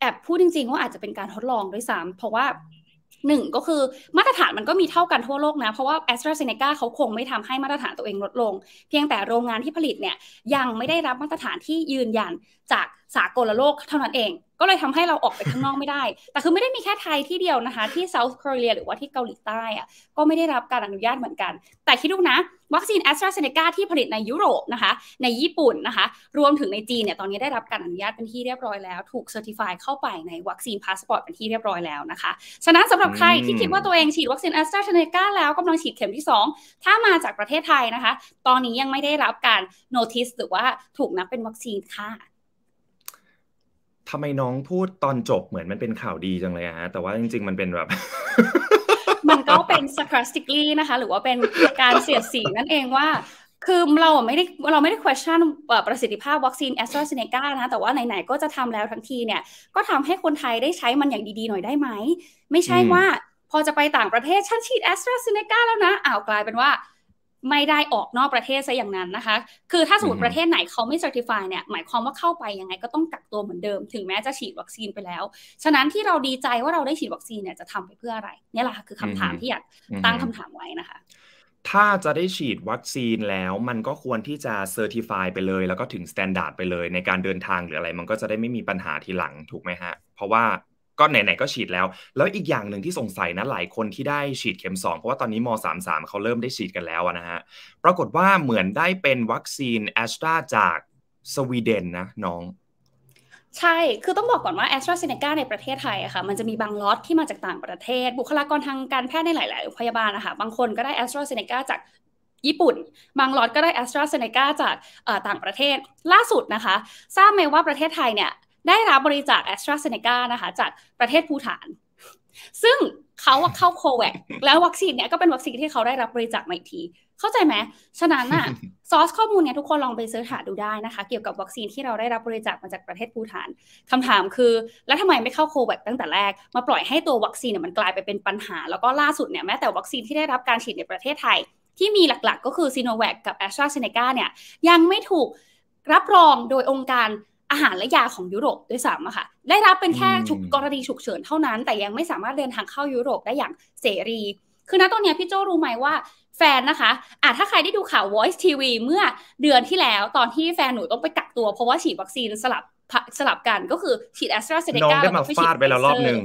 แอบพูดจริงๆว่าอาจจะเป็นการทดลองด้วยซ้ำเพราะว่าหนึ่งก็คือมาตรฐานมันก็มีเท่ากันทั่วโลกนะ เพราะว่า a s t r a z เซ e c a เขาคงไม่ทำให้มาตรฐานตัวเองลดลง เพียงแต่โรงงานที่ผลิตเนี่ย ยังไม่ได้รับมาตรฐานที่ยืนยันจากสากลโลกเท่านั้นเอง ก็เลยทำให้เราออกไปข้างนอกไม่ได้ แต่คือไม่ได้มีแค่ไทยที่เดียวนะคะ ที่เซาท์เกาหลีหรือว่าที่เกาหลีใต้อะก็ไม่ได้รับการอนุญาตเหมือนกัน แต่คิดดูนะ วัคซีนแอสตราเซเนกาที่ผลิตในยุโรปนะคะในญี่ปุ่นนะคะ รวมถึงในจีนเนี่ย ตอนนี้ได้รับการอนุญาตเป็นที่เรียบร้อยแล้ว ถูกเซอร์ติฟายเข้าไปในวัคซีนพาสปอร์ตเป็นที่เรียบร้อยแล้วนะคะฉะนั้นสำหรับใครที่คิดว่าตัวเองฉีดวัคซีนแอสตราเซเนกาแล้วกำลังฉีดเข็มที่ 2 ถ้ามาจากประเทศไทยนะคะ ตอนนี้ยังไม่ได้รับการโนติสหรือว่าถูกนับเป็นวัคซีนค่ะทำไมน้องพูดตอนจบเหมือนมันเป็นข่าวดีจังเลยฮะแต่ว่าจริงๆ มันเป็นแบบ มันก็เป็น sarcastically นะคะ หรือว่าเป็นการเสียดสีนั่นเองว่า คือเราไม่ได้เราไม่ได้ question ประสิทธิภาพวัคซีนแอสตราเซเนกานะ แต่ว่าไหนๆ ก็จะทำแล้วทั้งทีเนี่ย ก็ทำให้คนไทยได้ใช้มันอย่างดีๆหน่อยได้ไหม ไม่ใช่ว่าพอจะไปต่างประเทศฉันฉีดแอสตราเซเนกาแล้วนะอ้าวกลายเป็นว่าไม่ได้ออกนอกประเทศซะอย่างนั้นนะคะ คือถ้าสมมติประเทศไหนเขาไม่เซอร์ติฟายเนี่ย หมายความว่าเข้าไปยังไงก็ต้องกักตัวเหมือนเดิม ถึงแม้จะฉีดวัคซีนไปแล้ว ฉะนั้นที่เราดีใจว่าเราได้ฉีดวัคซีนเนี่ยจะทำไปเพื่ออะไร เนี่ยแหละคือคำถามที่อยากตั้งคำถามไว้นะคะ ถ้าจะได้ฉีดวัคซีนแล้วมันก็ควรที่จะเซอร์ติฟายไปเลยแล้วก็ถึงสแตนดาร์ดไปเลย ในการเดินทางหรืออะไร มันก็จะได้ไม่มีปัญหาทีหลังถูกไหมฮะ เพราะว่าก็ไหน ๆ ก็ฉีดแล้ว แล้วอีกอย่างหนึ่งที่สงสัยนะหลายคนที่ได้ฉีดเข็ม 2เพราะว่าตอนนี้ม33เขาเริ่มได้ฉีดกันแล้วนะฮะ ปรากฏว่าเหมือนได้เป็นวัคซีนแอสตราจากสวีเดนนะ น้อง ใช่ คือต้องบอกก่อนว่า a s t r a z เซ e c a ในประเทศไทยอะค่ะมันจะมีบางล็อตที่มาจากต่างประเทศ บุคลากรทางการแพทย์ในหลาย ๆ พยาบาลนะคะบางคนก็ได้ a s t r a z เซ e c a จากญี่ปุ่น บางล็อตก็ได้ a s t r a z เซ e c a จากต่างประเทศล่าสุดนะคะ ทราบไหมว่าประเทศไทยเนี่ยได้รับบริจาคแอสตราเซเนกานะคะ จากประเทศภูฐาน ซึ่งเขาเข้าโควิดแล้ววัคซีนเนี่ยก็เป็นวัคซีนที่เขาได้รับบริจาคมาอีกที เข้าใจไหมฉะนั้นอะซอสข้อมูลเนี่ยทุกคนลองไปเสิร์ชหาดูได้นะคะเกี่ยวกับวัคซีนที่เราได้รับบริจาคมาจากประเทศภูฐานคำถามคือแล้วทาไมไม่เข้าโควิดตั้งแต่แรกมาปล่อยให้ตัววัคซีนเนี่ยมันกลายไปเป็นปัญหา แล้วก็ล่าสุดเนี่ยแม้แต่วัคซีนที่ได้รับการฉีดในประเทศไทย ที่มีหลักๆ ก็คือซีโนแวคกับแอสตราเซเนกาเนี่ยยังไม่ถูกรับรองโดยองค์การอาหารและยาของยุโรปด้วยซ้ำอะค่ะ ได้รับเป็นแค่ฉุกกรณีฉุกเฉินเท่านั้น แต่ยังไม่สามารถเดินทางเข้ายุโรปได้อย่างเสรี คือณตอนนี้พี่โจรู้ไหมว่า แฟนนะคะ อาะถ้าใครได้ดูข่าว Voice TV เมื่อเดือนที่แล้วตอนที่แฟนหนูต้องไปกักตัวเพราะว่าฉีดวัคซีนสลับสลับกัน ก็คือฉีดแอสตราเซเนกาแล้วก็ไปฉีดไปแล้วรอบหนึ่ง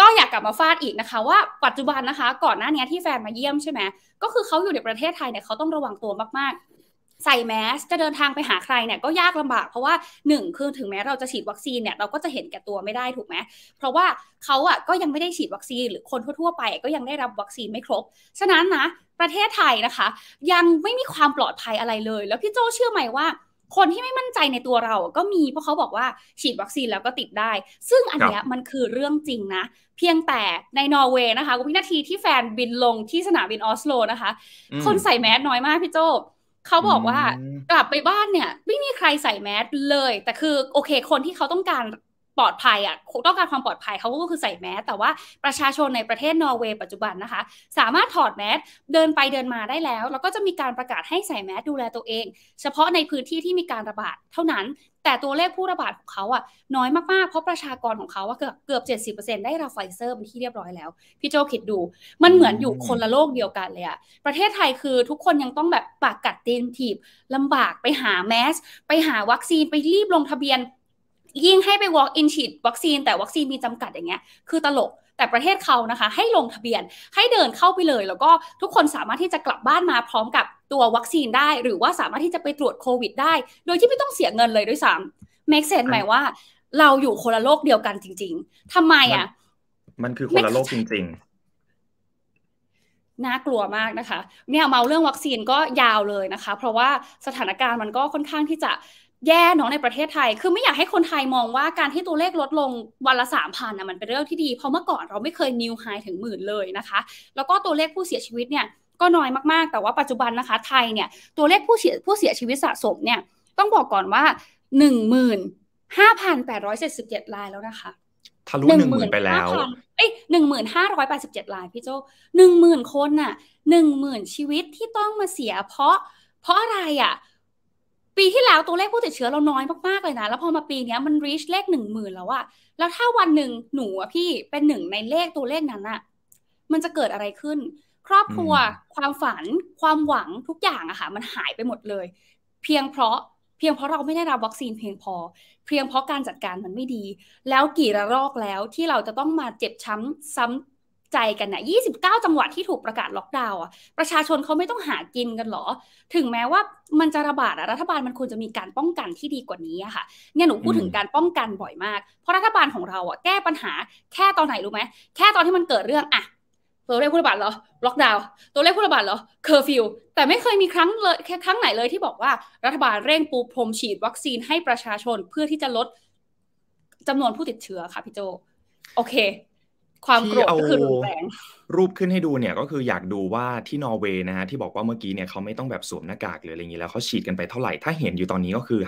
ก็อยากกลับมาฟาดอีกนะคะ ว่าปัจจุบันนะคะ ก่อนหน้านี้ที่แฟนมาเยี่ยมใช่ไหมก็คือเขาอยู่ในประเทศไทยเนี่ยเขาต้องระวังตัวมากๆใส่แมส จะเดินทางไปหาใครเนี่ยก็ยากลำบาก เพราะว่าหนึ่งคือถึงแม้เราจะฉีดวัคซีนเนี่ยเราก็จะเห็นแก่ตัวไม่ได้ถูกไหมเพราะว่าเขาอ่ะก็ยังไม่ได้ฉีดวัคซีนหรือคนทั่วๆไปก็ยังได้รับวัคซีนไม่ครบฉะนั้นนะประเทศไทยนะคะ ยังไม่มีความปลอดภัยอะไรเลย แล้วพี่โจเชื่อไหมว่า คนที่ไม่มั่นใจในตัวเราก็มีเพราะเขาบอกว่าฉีดวัคซีนแล้วก็ติดได้ ซึ่งอันเนี้ยมันคือเรื่องจริงนะ เพียงแต่ในนอร์เวย์นะคะวินาทีที่แฟนบินลงที่สนามบินออสโลนะคะ คนใส่แมสน้อยมากพี่โจเขาบอกว่ากลับไปบ้านเนี่ย ไม่มีใครใส่แมสเลย แต่คือ โอเคคนที่เขาต้องการปลอดภัยอ่ะต้องการความปลอดภัยเขาก็คือใส่แมสแต่ว่าประชาชนในประเทศนอร์เวย์ปัจจุบันนะคะ สามารถถอดแมสเดินไปเดินมาได้แล้วแล้วก็จะมีการประกาศให้ใส่แมสดูแลตัวเอง เฉพาะในพื้นที่ที่มีการระบาดเท่านั้นแต่ตัวเลขผู้ระบาดของเขาอ่ะน้อยมากๆเพราะประชากรของเขาเกือบเกือบต์ได้รับไฟเซอร์เป็นที่เรียบร้อยแล้ว พี่โจคิดดู มันเหมือนอยู่คนละโลกเดียวกันเลยอ่ะประเทศไทยคือทุกคนยังต้องแบบปากกัดเต็นทีบลำบากไปหาแมส ไปหาวัคซีนไปรีบลงทะเบียนยิ่งให้ไป walk in ฉีดวัคซีนแต่วัคซีนมีจำกัดอย่างเงี้ยคือตลกแต่ประเทศเขานะคะ ให้ลงทะเบียนให้เดินเข้าไปเลย แล้วก็ทุกคนสามารถที่จะกลับบ้านมาพร้อมกับตัววัคซีนได้ หรือว่าสามารถที่จะไปตรวจโควิดได้ โดยที่ไม่ต้องเสียเงินเลยด้วยซ้ำ make sense หมายว่าเราอยู่คนละโลกเดียวกันจริงๆ ทำไมอ่ะ มันคือคนละโลกจริงๆ น่ากลัวมากนะคะเนี่ยเมาเรื่องวัคซีนก็ยาวเลยนะคะ เพราะว่าสถานการณ์มันก็ค่อนข้างที่จะแย่เนาะในประเทศไทยคือไม่อยากให้คนไทยมองว่าการที่ตัวเลขลดลง วันละสามพันนะมันเป็นเรื่องที่ดี เพราะเมื่อก่อนเราไม่เคยนิวไฮถึงหมื่นเลยนะคะ แล้วก็ตัวเลขผู้เสียชีวิตเนี่ยก็น้อยมากๆแต่ว่าปัจจุบันนะคะไทยเนี่ยตัวเลขผู้เสียผู้เสียชีวิตสะสมเนี่ยต้องบอกก่อนว่าหนึ่งหมื่นห้าพันแปดร้อยเจ็ดสิบเจ็ดรายแล้วนะคะทะลุหนึ่งหมื่นไปแล้ว เอ้ยหนึ่งหมื่นห้าร้อยแปดสิบเจ็ดรายพี่โจหนึ่งหมื่นคนน่ะหนึ่งหมื่นชีวิตที่ต้องมาเสียเพราะเพราะอะไรอ่ะปีที่แล้วตัวเลขผู้ติดเชื้อเราน้อยมากๆเลยนะ แล้วพอมาปีนี้มัน reach เลขหนึ่งหมื่นแล้วอะแล้วถ้าวันหนึ่งหนูอะพี่เป็นหนึ่งในเลขตัวเลขนั้นอะมันจะเกิดอะไรขึ้น ครอบครัว ความฝัน ความหวังทุกอย่างอะค่ะมันหายไปหมดเลย เพียงเพราะ เพียงเพราะเราไม่ได้รับวัคซีนเพียงพอ เพียงเพราะการจัดการมันไม่ดี แล้วกี่ระลอกแล้วที่เราจะต้องมาเจ็บช้ำซ้ำใจกันนะ่29จังหวัดที่ถูกประกาศล็อกดาวน์อ่ะ ประชาชนเขาไม่ต้องหากินกันหรอ ถึงแม้ว่ามันจะระบาดอะรัฐบาลมันควรจะมีการป้องกันที่ดีกว่านี้อะค่ะ เนี่ยหนูพูดถึงการป้องกันบ่อยมาก เพราะรัฐบาลของเราอ่ะแก้ปัญหาแค่ตอนไหน รู้ไหม แค่ตอนที่มันเกิดเรื่องอะตัวเลขผู้ระบาดเหรอ ล็อกดาวน์ ตัวเลขผู้ระบาดเหรอ เคอร์ฟิวแต่ไม่เคยมีครั้งเลยแค่ครั้งไหนเลยที่บอกว่ารัฐบาลเร่งปูพรมฉีดวัคซีนให้ประชาชนเพื่อที่จะลด จำนวนผู้ติดเชื้อค่ะพี่โจ โอเคความโกรธคือรุนแรงรูปขึ้นให้ดูเนี่ยก็คืออยากดูว่าที่นอร์เวย์นะฮะที่บอกว่าเมื่อกี้เนี่ยเขาไม่ต้องแบบสวมหน้ากากหรืออะไรอย่างนี้แล้วเขาฉีดกันไปเท่าไหร่ถ้าเห็นอยู่ตอนนี้ก็คือ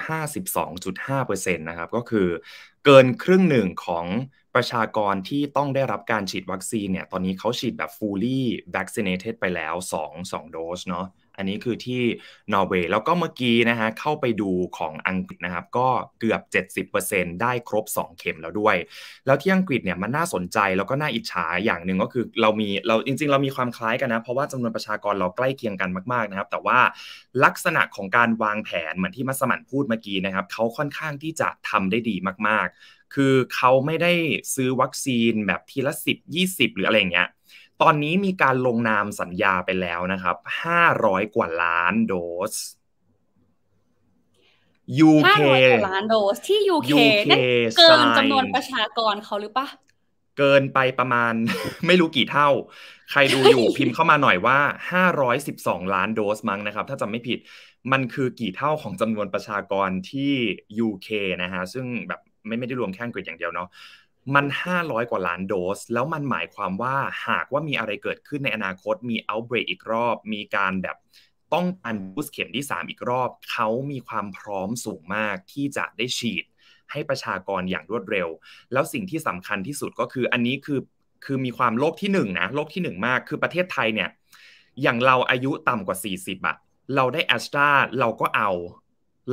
52.5%นะครับ ก็คือ เกินครึ่งหนึ่งของประชากรที่ต้องได้รับการฉีดวัคซีนเนี่ยตอนนี้เขาฉีดแบบ fully vaccinated ไปแล้ว2 2โดสเนาะอันนี้คือที่นอร์เวย์แล้วก็เมื่อกี้นะฮะเข้าไปดูของอังกฤษนะครับก็เกือบ 70%ได้ครบ 2 เข็มแล้วด้วยแล้วที่อังกฤษเนี่ยมันน่าสนใจแล้วก็น่าอิจฉาอย่างหนึ่งก็คือเรามีเราจริงๆเรามีความคล้ายกันนะเพราะว่าจำนวนประชากรเราใกล้เคียงกันมาก ๆนะครับ แต่ว่าลักษณะของการวางแผนเหมือนที่มัสมันพูดเมื่อกี้นะครับเขาค่อนข้างที่จะทำได้ดีมากๆ คือเขาไม่ได้ซื้อวัคซีนแบบทีละ 10 20 หรืออะไรเงี้ยตอนนี้มีการลงนามสัญญาไปแล้วนะครับ 500 กว่าล้านโดส UK 500กว่าล้านโดสที่ UK, UK เกินจำนวนประชากรเขาหรือปะ เกินไปประมาณไม่รู้กี่เท่า ใครดูอยู่พิมพ์เข้ามาหน่อยว่า 512 ล้านโดสมั้งนะครับถ้าจำไม่ผิด มันคือกี่เท่าของจำนวนประชากรที่ UK นะฮะ ซึ่งแบบไม่ไม่ได้รวมแค่อังกฤษอย่างเดียวเนาะมัน 500กว่าล้านโดส แล้วมันหมายความว่าหากว่ามีอะไรเกิดขึ้นในอนาคตมี outbreak อีกรอบมีการแบบ ต้องการบูสเข็มที่ 3 อีกรอบเขามีความพร้อมสูงมากที่จะได้ฉีด ให้ประชากรอย่างรวดเร็ว แล้วสิ่งที่สำคัญที่สุดก็คืออันนี้คือคือมีความโลกที่1นนะโลกที่ 1 มากคือประเทศไทยเนี่ยอย่างเราอายุต่ำกว่า 40อะเราได้แอสตราเราก็เอา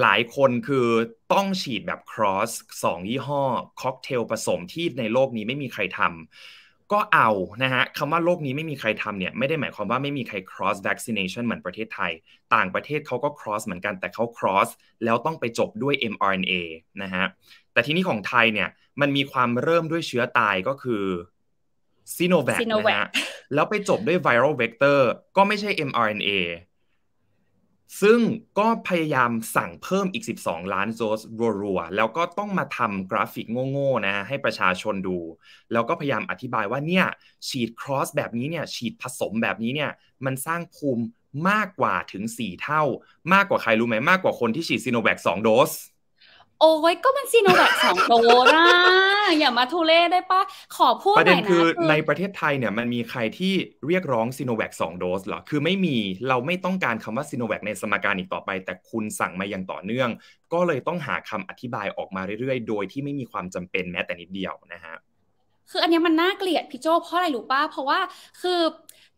หลายคนคือต้องฉีดแบบ cross งยี่ห้อค็อกเทลผสมที่ในโลกนี้ไม่มีใครทำก็เอานะฮะคำว่าโลกนี้ไม่มีใครทำเนี่ยไม่ได้หมายความว่าไม่มีใคร cross vaccination เหมือนประเทศไทย ต่างประเทศเขาก็ cross เหมือนกันแต่เขา cross แล้วต้องไปจบด้วย mRNA นะฮะแต่ทีนี้ของไทยเนี่ยมันมีความเริ่มด้วยเชื้อตายก็คือซีโนแวคนะฮะแล้วไปจบด้วยไวรัลเวกเตอร์ก็ไม่ใช่ mRNA ซึ่งก็พยายามสั่งเพิ่มอีก 12 ล้านโดส รัวๆ แล้วก็ต้องมาทำกราฟิกโง่ๆ นะ ให้ประชาชนดู แล้วก็พยายามอธิบายว่าเนี่ยฉีดครอสแบบนี้เนี่ยฉีดผสมแบบนี้เนี่ย มันสร้างภูมิมากกว่าถึง 4 เท่า มากกว่าใครรู้ไหมมากกว่าคนที่ฉีดซีโนแวค2โดสโอ้ยก็มันซีโนแวคสองโดสนะอย่ามาทุเล่ได้ปะ ขอพูดหน่อยนะประเด็นคือในประเทศไทยเนี่ยมันมีใครที่เรียกร้องซีโนแวคสองโดสเหรอ คือไม่มีเราไม่ต้องการคำว่าซีโนแวคในสมการอีกต่อไป แต่คุณสั่งมาอย่างต่อเนื่อง ก็เลยต้องหาคำอธิบายออกมาเรื่อยๆ โดยที่ไม่มีความจำเป็นแม้แต่นิดเดียวนะฮะคืออันนี้มันน่าเกลียดพี่โจเพราะอะไรรู้ป้าเพราะว่าคือ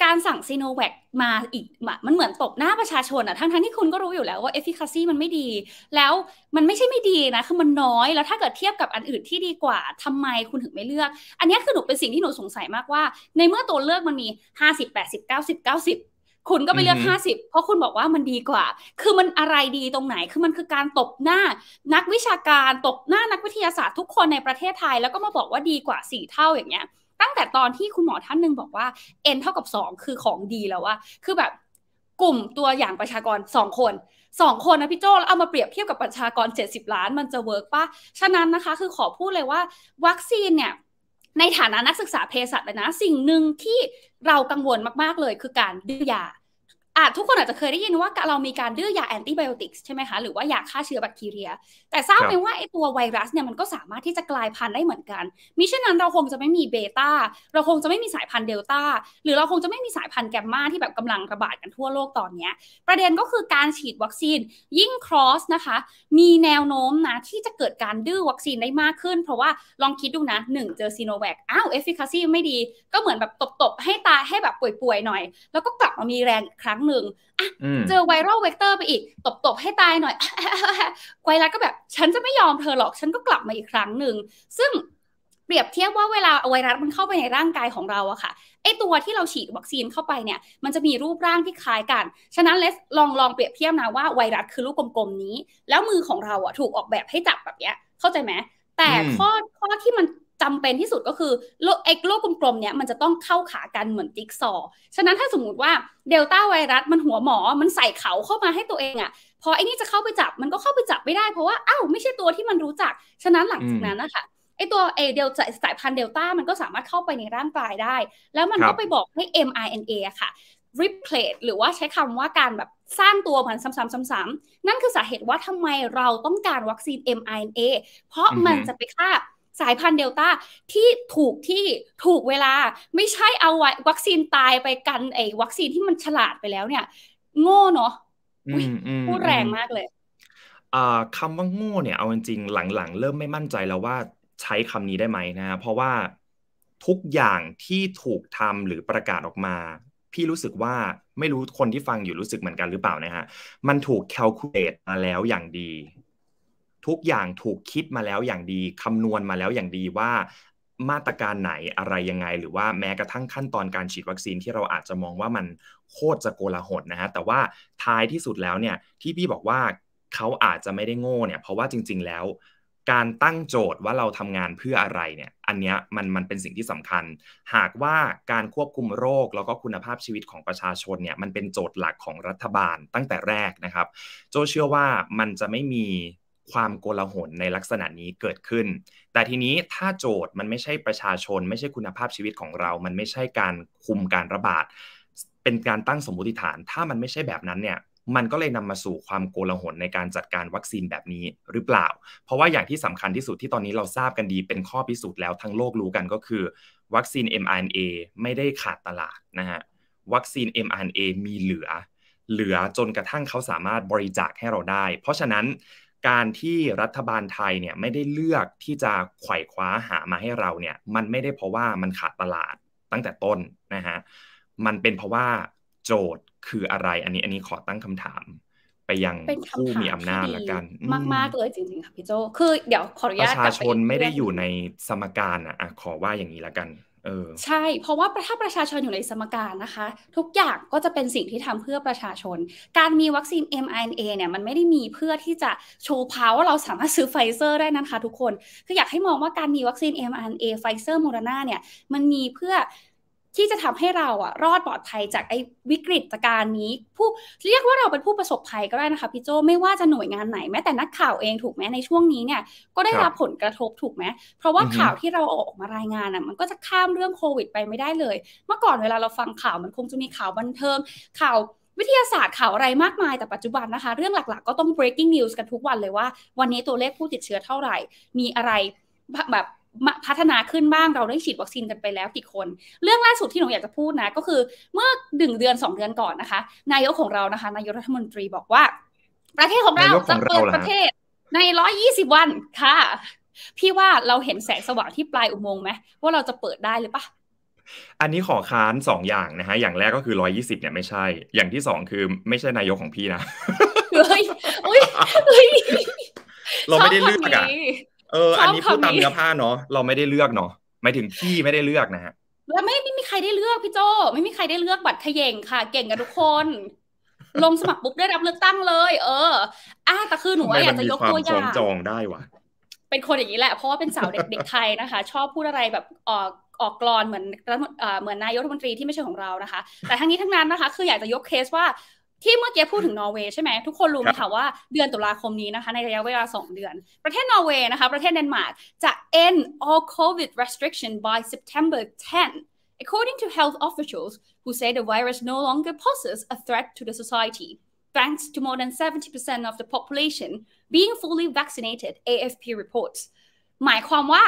การสั่งซีโนแวคมาอีก มันเหมือนตบหน้าประชาชนอะทั้งทั้งที่คุณก็รู้อยู่แล้วว่าเอฟฟิคัซีมันไม่ดี แล้วมันไม่ใช่ไม่ดีนะ คือมันน้อยแล้วถ้าเกิดเทียบกับอันอื่นที่ดีกว่าทำไมคุณถึงไม่เลือก อันนี้คือหนูเป็นสิ่งที่หนูสงสัยมากว่า ในเมื่อตัวเลือกมันมี 50 80 90 90 คุณก็ไปเลือก 50 เพราะคุณบอกว่ามันดีกว่า คือมันอะไรดีตรงไหนคือมันคือการตบหน้านักวิชาการตบหน้านักวิทยาศาสตร์ทุกคนในประเทศไทย แล้วก็มาบอกว่าดีกว่า 4 เท่าอย่างเงี้ยตั้งแต่ตอนที่คุณหมอท่านหนึ่งบอกว่า n เท่ากับ2คือของดีแล้วว่า คือแบบกลุ่มตัวอย่างประชากร 2 คนสองคนนะพี่โจแล้วเอามาเปรียบเทียบกับประชากร 70 ล้านมันจะเวิร์กปะฉะนั้นนะคะคือขอพูดเลยว่า วัคซีนเนี่ย ในฐานะนักศึกษาเภสัชเลยนะสิ่งหนึ่งที่เรากังวลมาก ๆเลยคือการดื้อยาอาจทุกคนอาจจะเคยได้ยินว่าเรามีการดื้อยาแอนติไบโอติกใช่ไหมคะ หรือว่ายาฆ่าเชื้อแบคทีเรีย แต่ทราบไหมว่าไอตัวไวรัสเนี่ยมันก็สามารถที่จะกลายพันธุ์ได้เหมือนกันมิฉะนั้นเราคงจะไม่มีเบต้าเราคงจะไม่มีสายพันธุ์เดลต้าหรือเราคงจะไม่มีสายพันธุ์แกมมาที่แบบกำลังระบาดกันทั่วโลกตอนนี้ ประเด็นก็คือการฉีดวัคซีนยิ่งครอสนะคะมีแนวโน้มนะที่จะเกิดการดื้อวัคซีนได้มากขึ้น เพราะว่าลองคิดดูนะหนึ่งเจอซีโนแวคอ้าวเอฟฟิคัซี่ไม่ดีก็เหมือนแบบตบๆให้ตายให้แบบป่วยๆหน่อย แล้วก็กลับมามีแรงครั้งหนึ่งอ่ะ เจอไวรัลเวกเตอร์ไปอีก ตบตบให้ตายหน่อย ไวรัสก็แบบฉันจะไม่ยอมเธอหรอก ฉันก็กลับมาอีกครั้งหนึ่ง ซึ่งเปรียบเทียบว่าเวลาไวรัสมันเข้าไปในร่างกายของเราอะค่ะไอตัวที่เราฉีดวัคซีนเข้าไปเนี่ย มันจะมีรูปร่างที่คล้ายกัน ฉะนั้นเลสลองลองเปรียบเทียบนะว่าไวรัสคือลูกกลม ๆ นี้ แล้วมือของเราอะถูกออกแบบให้จับแบบเนี้ยเข้าใจไหมแต่ข้อข้อที่มันจำเป็นที่สุดก็คือโลไอกโลกกลมๆเนี่ย มันจะต้องเข้าขากันเหมือนจิ๊กซอฉะนั้นถ้าสมมติว่าเดลต้าไวรัสมันหัวหมอมันใส่เขาเข้ามาให้ตัวเองอะ่ะพอไอ้นี่จะเข้าไปจับมันก็เข้าไปจับไม่ได้ เพราะว่าอ้าวไม่ใช่ตัวที่มันรู้จัก ฉะนั้นหลังจากนั้นนะคะไอตัวเอเดลสายพันธุ์เดลต้ามันก็สามารถเข้าไปในร่างกายได้ แล้วมันก็ไปบอกให้ mRNA ค่ะ r e p l a c e หรือว่าใช้คำว่าการแบบสร้างตัวมันซ้ำๆๆ นั่นคือสาเหตุว่าทำไมเราต้องการวัคซีน mRNA เพราะมันจะไปฆ่าสายพันธุ์เดลต้าที่ถูกที่ถูกเวลา ไม่ใช่เอาไว้วัคซีนตายไปกัน ไอ้วัคซีนที่มันฉลาดไปแล้วเนี่ย โง่เนาะพูดแรงมากเลยคำว่าโง่เนี่ย เอาจริงหลัง ๆ เริ่มไม่มั่นใจแล้วว่าใช้คำนี้ได้ไหมนะ เพราะว่าทุกอย่างที่ถูกทำหรือประกาศออกมา พี่รู้สึกว่าไม่รู้คนที่ฟังอยู่รู้สึกเหมือนกันหรือเปล่านะฮะมันถูกแคลคูลเลตมาแล้วอย่างดีทุกอย่างถูกคิดมาแล้วอย่างดีคำนวณมาแล้วอย่างดีว่ามาตรการไหนอะไรยังไง หรือว่าแม้กระทั่งขั้นตอนการฉีดวัคซีนที่เราอาจจะมองว่ามันโคตรจะโกลาหลนะฮะแต่ว่าท้ายที่สุดแล้วเนี่ยที่พี่บอกว่าเขาอาจจะไม่ได้โง่เนี่ยเพราะว่าจริงๆแล้ว การตั้งโจทย์ว่าเราทำงานเพื่ออะไรเนี่ยอันเนี้ยมันมันเป็นสิ่งที่สำคัญ หากว่าการควบคุมโรคแล้วก็คุณภาพชีวิตของประชาชนเนี่ยมันเป็นโจทย์หลักของรัฐบาลตั้งแต่แรกนะครับ โจเชื่อว่ามันจะไม่มีความโกลาหลในลักษณะนี้เกิดขึ้น แต่ทีนี้ถ้าโจทย์มันไม่ใช่ประชาชน ไม่ใช่คุณภาพชีวิตของเรา มันไม่ใช่การคุมการระบาด เป็นการตั้งสมมติฐาน ถ้ามันไม่ใช่แบบนั้นเนี่ย มันก็เลยนำมาสู่ความโกลาหลในการจัดการวัคซีนแบบนี้หรือเปล่า เพราะว่าอย่างที่สำคัญที่สุดที่ตอนนี้เราทราบกันดี เป็นข้อพิสูจน์แล้วทั้งโลกรู้กันก็คือ วัคซีน mRNA ไม่ได้ขาดตลาดนะฮะ วัคซีน mRNA มีเหลือ เหลือจนกระทั่งเขาสามารถบริจาคให้เราได้ เพราะฉะนั้นการที่รัฐบาลไทยเนี่ยไม่ได้เลือกที่จะไขว่คว้าหามาให้เราเนี่ยมันไม่ได้เพราะว่ามันขาดตลาดตั้งแต่ต้นนะฮะมันเป็นเพราะว่าโจทย์คืออะไรอันนี้อันนี้ขอตั้งคำถาม ไปยังผู้มีอำนาจละกัน มากมากเลยจริงๆค่ะพี่โจคือเดี๋ยวขออนุญาตประชาชนไม่ได้อยู่ในสมการอ่ะขอว่าอย่างนี้ละกันใช่ เพราะว่าถ้าประชาชนอยู่ในสมการนะคะ ทุกอย่างก็จะเป็นสิ่งที่ทำเพื่อประชาชน การมีวัคซีน mRNA เนี่ยมันไม่ได้มีเพื่อที่จะ โชว์พาว่าเราสามารถซื้อไฟเซอร์ได้นะคะ ทุกคน คืออยากให้มองว่าการมีวัคซีน mRNA ไฟเซอร์โมเดอร์นาเนี่ยมันมีเพื่อที่จะทำให้เราอะรอดปลอดภัยจากไอ้วิกฤตการณ์นี้ ผู้เรียกว่าเราเป็นผู้ประสบภัยก็ได้นะคะพี่โจ ไม่ว่าจะหน่วยงานไหนแม้แต่นักข่าวเองถูกไหมในช่วงนี้เนี่ยก็ได้รับผลกระทบถูกไหมเพราะว่าข่าวที่เราออกมารายงานอะมันก็จะข้ามเรื่องโควิดไปไม่ได้เลยเมื่อก่อนเวลาเราฟังข่าวมันคงจะมีข่าวบันเทิงข่าววิทยาศาสตร์ข่าวอะไรมากมายแต่ปัจจุบันนะคะ เรื่องหลัก ๆก็ต้อง breaking news กันทุกวันเลยว่า วันนี้ตัวเลขผู้ติดเชื้อเท่าไหร่ มีอะไรแบบพัฒนาขึ้นบ้างเราได้ฉีดวัคซีนกันไปแล้วกี่คน เรื่องล่าสุดที่หนูอยากจะพูดนะ ก็คือ เมื่อหนึ่งเดือน2เดือนก่อนนะคะ นายกของเรานะคะ นายกรัฐมนตรีบอกว่า ประเทศของเราจะเปิดประเทศในร้อยยี่สิบวันค่ะ พี่ว่าเราเห็นแสงสว่างที่ปลายอุโมงค์ไหมว่าเราจะเปิดได้หรือปะอันนี้ขอค้านสองอย่างนะฮะอย่างแรกก็คือร้อยยสิบเนี่ยไม่ใช่อย่างที่สองคือไม่ใช่นายกของพี่นะเฮ้ยเราไม่ได้เลือกอะเออ อันนี้พูดตามเนื้อผ้าเนาะ เราไม่ได้เลือกเนาะหมายถึงพี่ไม่ได้เลือกนะฮะ แล้วไม่ไม่มีใครได้เลือกพี่โจ ไม่มีใครได้เลือกบัตรขย่งค่ะ เก่งกันทุกคน ลงสมัครปุ๊บได้รับเลือกตั้งเลย เอออ่ะแต่คือหนูอยากจะยกตัวอย่างจองได้วะเป็นคนอย่างนี้แหละ เพราะว่าเป็นสาวเด็กๆไทยนะคะ ชอบพูดอะไรแบบออกออกกรอนเหมือนเหมือนนายกรัฐมนตรีที่ไม่ใช่ของเรานะคะ แต่ทั้งนี้ทั้งนั้นนะคะ คืออยากจะยกเคสว่าที่เมื่อกี้พูดถึงนอร์เวย์ใช่ไหมทุกคนรู้ไหมคะว่าเดือนตุลาคมนี้นะคะในระยะเวลา2เดือน ประเทศนอร์เวย์นะคะประเทศเดนมาร์กจะ end all COVID restriction by September 10 according to health officials who say the virus no longer poses a threat to the society thanks to more than 70% of the population being fully vaccinated AFP reports หมายความว่า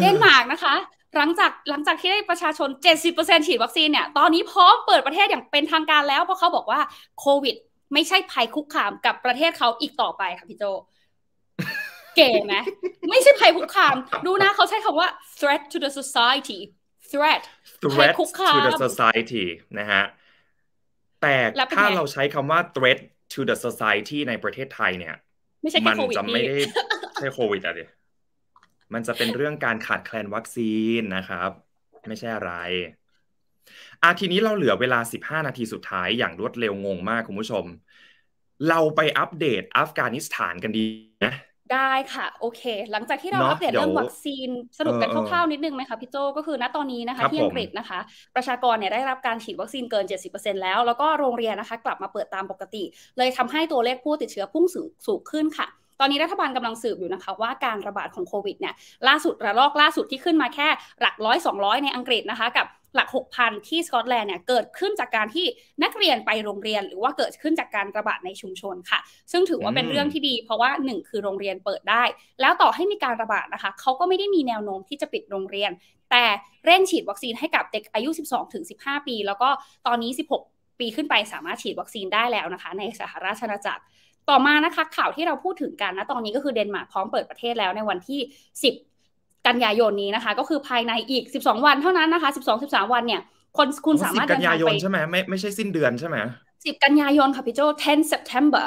เดนมาร์กนะคะหลังจากหลังจากที่ได้ประชาชน 70%ฉีดวัคซีนเนี่ย ตอนนี้พร้อมเปิดประเทศอย่างเป็นทางการแล้ว เพราะเขาบอกว่าโควิด ไม่ใช่ภัยคุกคามกับประเทศเขาอีกต่อไปค่ะพี่โจ เก๋ไหมไม่ใช่ภัยคุกคาม ดูนะเขาใช้คำว่า threat to the society threat threat to the society นะฮะ แต่ถ้าเราใช้คำว่า threat to the society ในประเทศไทยเนี่ย มันจะไม่ได้ใช่โควิดอะไรมันจะเป็นเรื่องการขาดแคลนวัคซีนนะครับ ไม่ใช่อะไร อาทีนี้เราเหลือเวลา 15 นาทีสุดท้ายอย่างรวดเร็วงงมากคุณผู้ชม เราไปอัปเดตอัฟกานิสถานกันดีนะ ได้ค่ะโอเค หลังจากที่เราอัปเดตเรื่องวัคซีนสรุปกันคร่าวๆนิดนึงไหมคะพี่โจก็คือณตอนนี้นะคะที่อังกฤษนะคะ ประชากรเนี่ยได้รับการฉีดวัคซีนเกิน 70%แล้วแล้วก็โรงเรียนนะคะ กลับมาเปิดตามปกติ เลยทำให้ตัวเลขผู้ติดเชื้อพุ่งสูงขึ้นค่ะตอนนี้รัฐบาลกำลังสืบอยู่นะคะว่าการระบาดของโควิดเนี่ยล่าสุดระลอกล่าสุดที่ขึ้นมาแค่ หลักร้อยส้อยในอังกฤษนะคะ กับหลัก 6,000 ที่สกอตแลนด์เนี่ยเกิดขึ้นจากการที่นักเรียนไปโรงเรียนหรือว่าเกิดขึ้นจากการระบาดในชุมชนค่ะ ซึ่งถือว่าเป็นเรื่องที่ดีเพราะว่า 1 คือโรงเรียนเปิดได้ แล้วต่อให้มีการระบาดนะคะเขาก็ไม่ได้มีแนวโน้มที่จะปิดโรงเรียน แต่เร่งฉีดวัคซีนให้กับเด็กอายุ12-15 ปี แล้วก็ตอนนี้ 16ปีขึ้นไปสามารถฉีดวัคซีนได้แล้วนะคะ ในสหราชอาณาจักรต่อมานะคะ ข่าวที่เราพูดถึงกันนะตอนนี้ก็คือเดนมาร์กพร้อมเปิดประเทศแล้วในวันที่ 10 กันยายนนี้นะคะ ก็คือภายในอีก 12 วันเท่านั้นนะคะ 12-13 วันเนี่ยคนคุณสามารถเดินทางไปใช่ไหมไม่ไม่ใช่สิ้นเดือนใช่ไหมสิบกันยายนค่ะพี่โจ10 September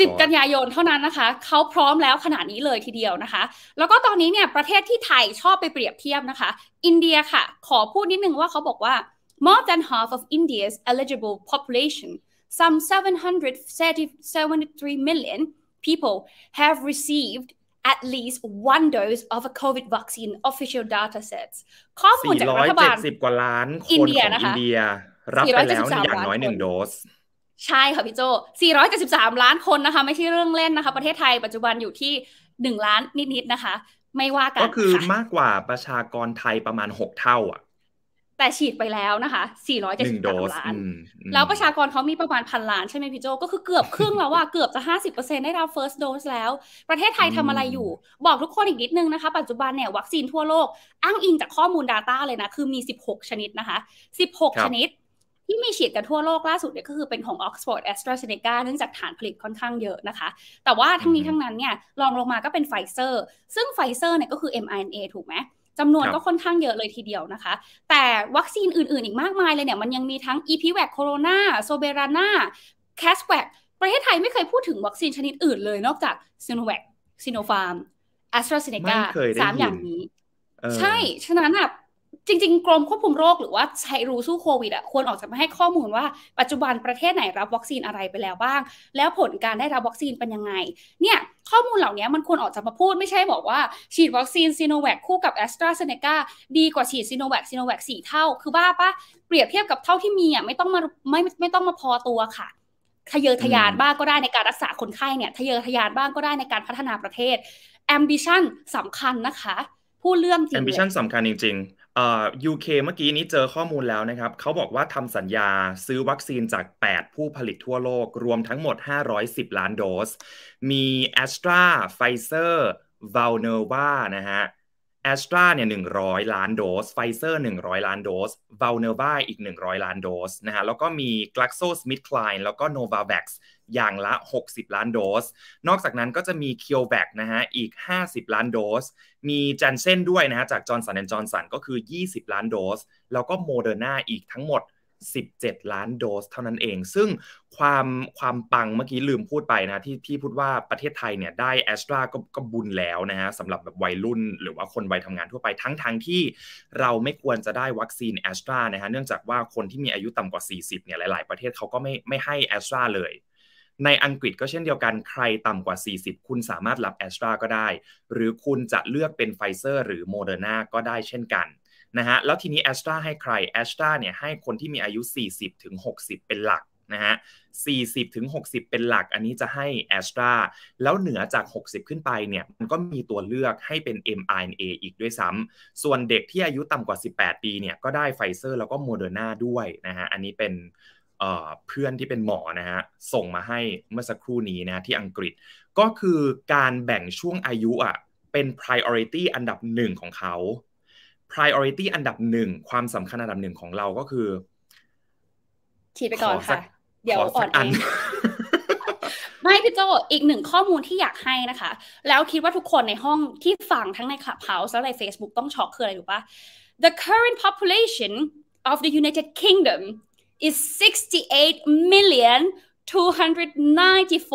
สิบกันยายนเท่านั้นนะคะ เขาพร้อมแล้วขนาดนี้เลยทีเดียวนะคะ แล้วก็ตอนนี้เนี่ยประเทศที่ไทยชอบไปเปรียบเทียบนะคะ อินเดียค่ะ ขอพูดนิดนึงว่าเขาบอกว่า More than half of India's eligible population, some 773 million people, have received at least one dose of a COVID vaccine official data sets ข้อมูลจากรัฐบาล470กว่าล้านคนอินเดียนะคะอินเดียรับไปแล้วอย่างน้อยหนึ่งโดสใช่ค่ะพี่โจ473ล้านคนนะคะไม่ใช่เรื่องเล่นนะคะ ประเทศไทยปัจจุบันอยู่ที่1ล้านนิดๆนะคะ ไม่ว่ากันก็คือมากกว่าประชากรไทยประมาณ 6 เท่าอ่ะแต่ฉีดไปแล้วนะคะ 4 7 0ล้าน แล้วประชากรเขามีประมาณพันล้านใช่ไหมพี่โจ ก็คือเกือบครึ่งแล้วว่าเกือบจะ 50%ได้รับ first dose แล้ว ประเทศไทยทำอะไรอยู่ บอกทุกคนอีกนิดนึงนะคะ ปัจจุบันเนี่ย วัคซีนทั่วโลก อ้างอิงจากข้อมูล Data เลยนะ คือมี 16 ชนิดนะคะ 16 ชนิด ที่มีฉีดกันทั่วโลกล่าสุดเนี่ยก็คือเป็นของ Oxford a s t r a z e ซ e c a เนื่องจากฐานผลิตค่อนข้างเยอะนะคะ แต่ว่าทั้งนี้ทั้งนั้นเนี่ย รองลงมาก็เป็นไฟเซอร์ซึ่งไฟเซอร์เนี่ยก็คือ mRNA ถูกไหมจำนวนก็ค่อนข้างเยอะเลยทีเดียวนะคะ แต่วัคซีนอื่น ๆอีกมากมายเลยเนี่ยมันยังมีทั้ง e p v a c โคโรนาโซเบรานาแคสแวกประเทศไทยไม่เคยพูดถึงวัคซีนชนิดอื่นเลย นอกจากซิโนแวคซิโนฟาร์มแอสตราเซเนกาสามอย่างนี้ ใช่ ฉะนั้นอ่ะจริงๆกรมควบคุมโรคหรือว่าใช้รู้สู้โควิดอ่ะควรออกจะมาให้ข้อมูลว่า ปัจจุบันประเทศไหนรับวัคซีนอะไรไปแล้วบ้าง แล้วผลการได้รับวัคซีนเป็นยังไงเนี่ยข้อมูลเหล่านี้มันควรออกจะมาพูดไม่ใช่บอกว่าฉีดวัคซีนซีโนแวคคู่กับแอสตราเซเนกาดีกว่าฉีดซีโนแวคซีโนแวคสี่เท่า คือบ้าปะเปรียบเทียบกับเท่าที่มีอ่ะไม่ต้องมาไม่ไม่ต้องมาพอตัวค่ะทะเยอทะยานบ้างก็ได้ในการรักษาคนไข้เนี่ยทะเยอทะยานบ้างก็ได้ในการพัฒนาประเทศ ambition สำคัญนะคะผู้เรื่องจริง ambition สำคัญจริงยูเคเมื่อกี้นี้เจอข้อมูลแล้วนะครับเขาบอกว่าทำสัญญาซื้อวัคซีนจาก 8 ผู้ผลิตทั่วโลกรวมทั้งหมด 510ล้านโดสมี a s t r a ไฟเซอร์ a l ลเนวานะฮะแอสตราเนี่ยหนึ่งร้อยล้านโดสไฟเซอร์หนึ่งร้อยล้านโดสวาลเนอร์วาอีกหนึ่งร้อยล้านโดสนะฮะแล้วก็มีกลักโซสมิดคลายแล้วก็โนวาแบ็กซ์อย่างละ 60 ล้านโดส นอกจากนั้นก็จะมีเคียวแ็กนะฮะอีก 50 ล้านโดส มีจันเซนด้วยนะฮะจากจอร์นสันแอนจอร์นสันก็คือ 20 ล้านโดส แล้วก็โมเดอร์นาอีกทั้งหมด17ล้านโดสเท่านั้นเองซึ่งความความปังเมื่อกี้ลืมพูดไปนะที่ที่พูดว่าประเทศไทยเนี่ยได้แอสตราก็ก็บุญแล้วนะฮะสำหรับแบบวัยรุ่น หรือว่าคนวัยทำงานทั่วไปทั้งทั้งที่เราไม่ควรจะได้วัคซีนแอสตรานะฮะเนื่องจากว่าคนที่มีอายุต่ำกว่า 40เนี่ยหลายๆ ประเทศเขาก็ไม่ไม่ให้แอสตราเลย ในอังกฤษก็เช่นเดียวกันใครต่ำกว่า 40 คุณสามารถรับแอสตราก็ได้ หรือคุณจะเลือกเป็นไฟเซอร์หรือโมเดอร์นาก็ได้เช่นกันนะฮะแล้วทีนี้แอสตราให้ใครแอสตราเนี่ยให้คนที่มีอายุ 40-60ถึงเป็นหลักนะฮะ40ถึง60 เป็นหลักอันนี้จะให้แอสตราแล้วเหนือจาก 60 ขึ้นไปเนี่ยมันก็มีตัวเลือกให้เป็น mRNA อีกด้วยซ้ำส่วนเด็กที่อายุต่ำกว่า 18ปีเนี่ยก็ได้ไฟเซอร์แล้วก็โมเดอร์นาด้วยนะฮะอันนี้เป็นเพื่อนที่เป็นหมอนะฮะส่งมาให้เมื่อสักครู่นี้นะที่อังกฤษ ก็คือการแบ่งช่วงอายุอ่ะเป็น priority อันดับหนึ่งของเขา priority อันดับหนึ่งความสำคัญอันดับหนึ่งของเราก็คือขีดไปก่อนค่ะเดี๋ยวอ่อนเองไม่พี่โจอีกหนึ่งข้อมูลที่อยากให้นะคะ แล้วคิดว่าทุกคนในห้องที่ฟังทั้งใน Clubhouse และใน Facebook ต้องช็อกคืออะไรรู้ปะ The current population of the United Kingdom is 68 million 294,438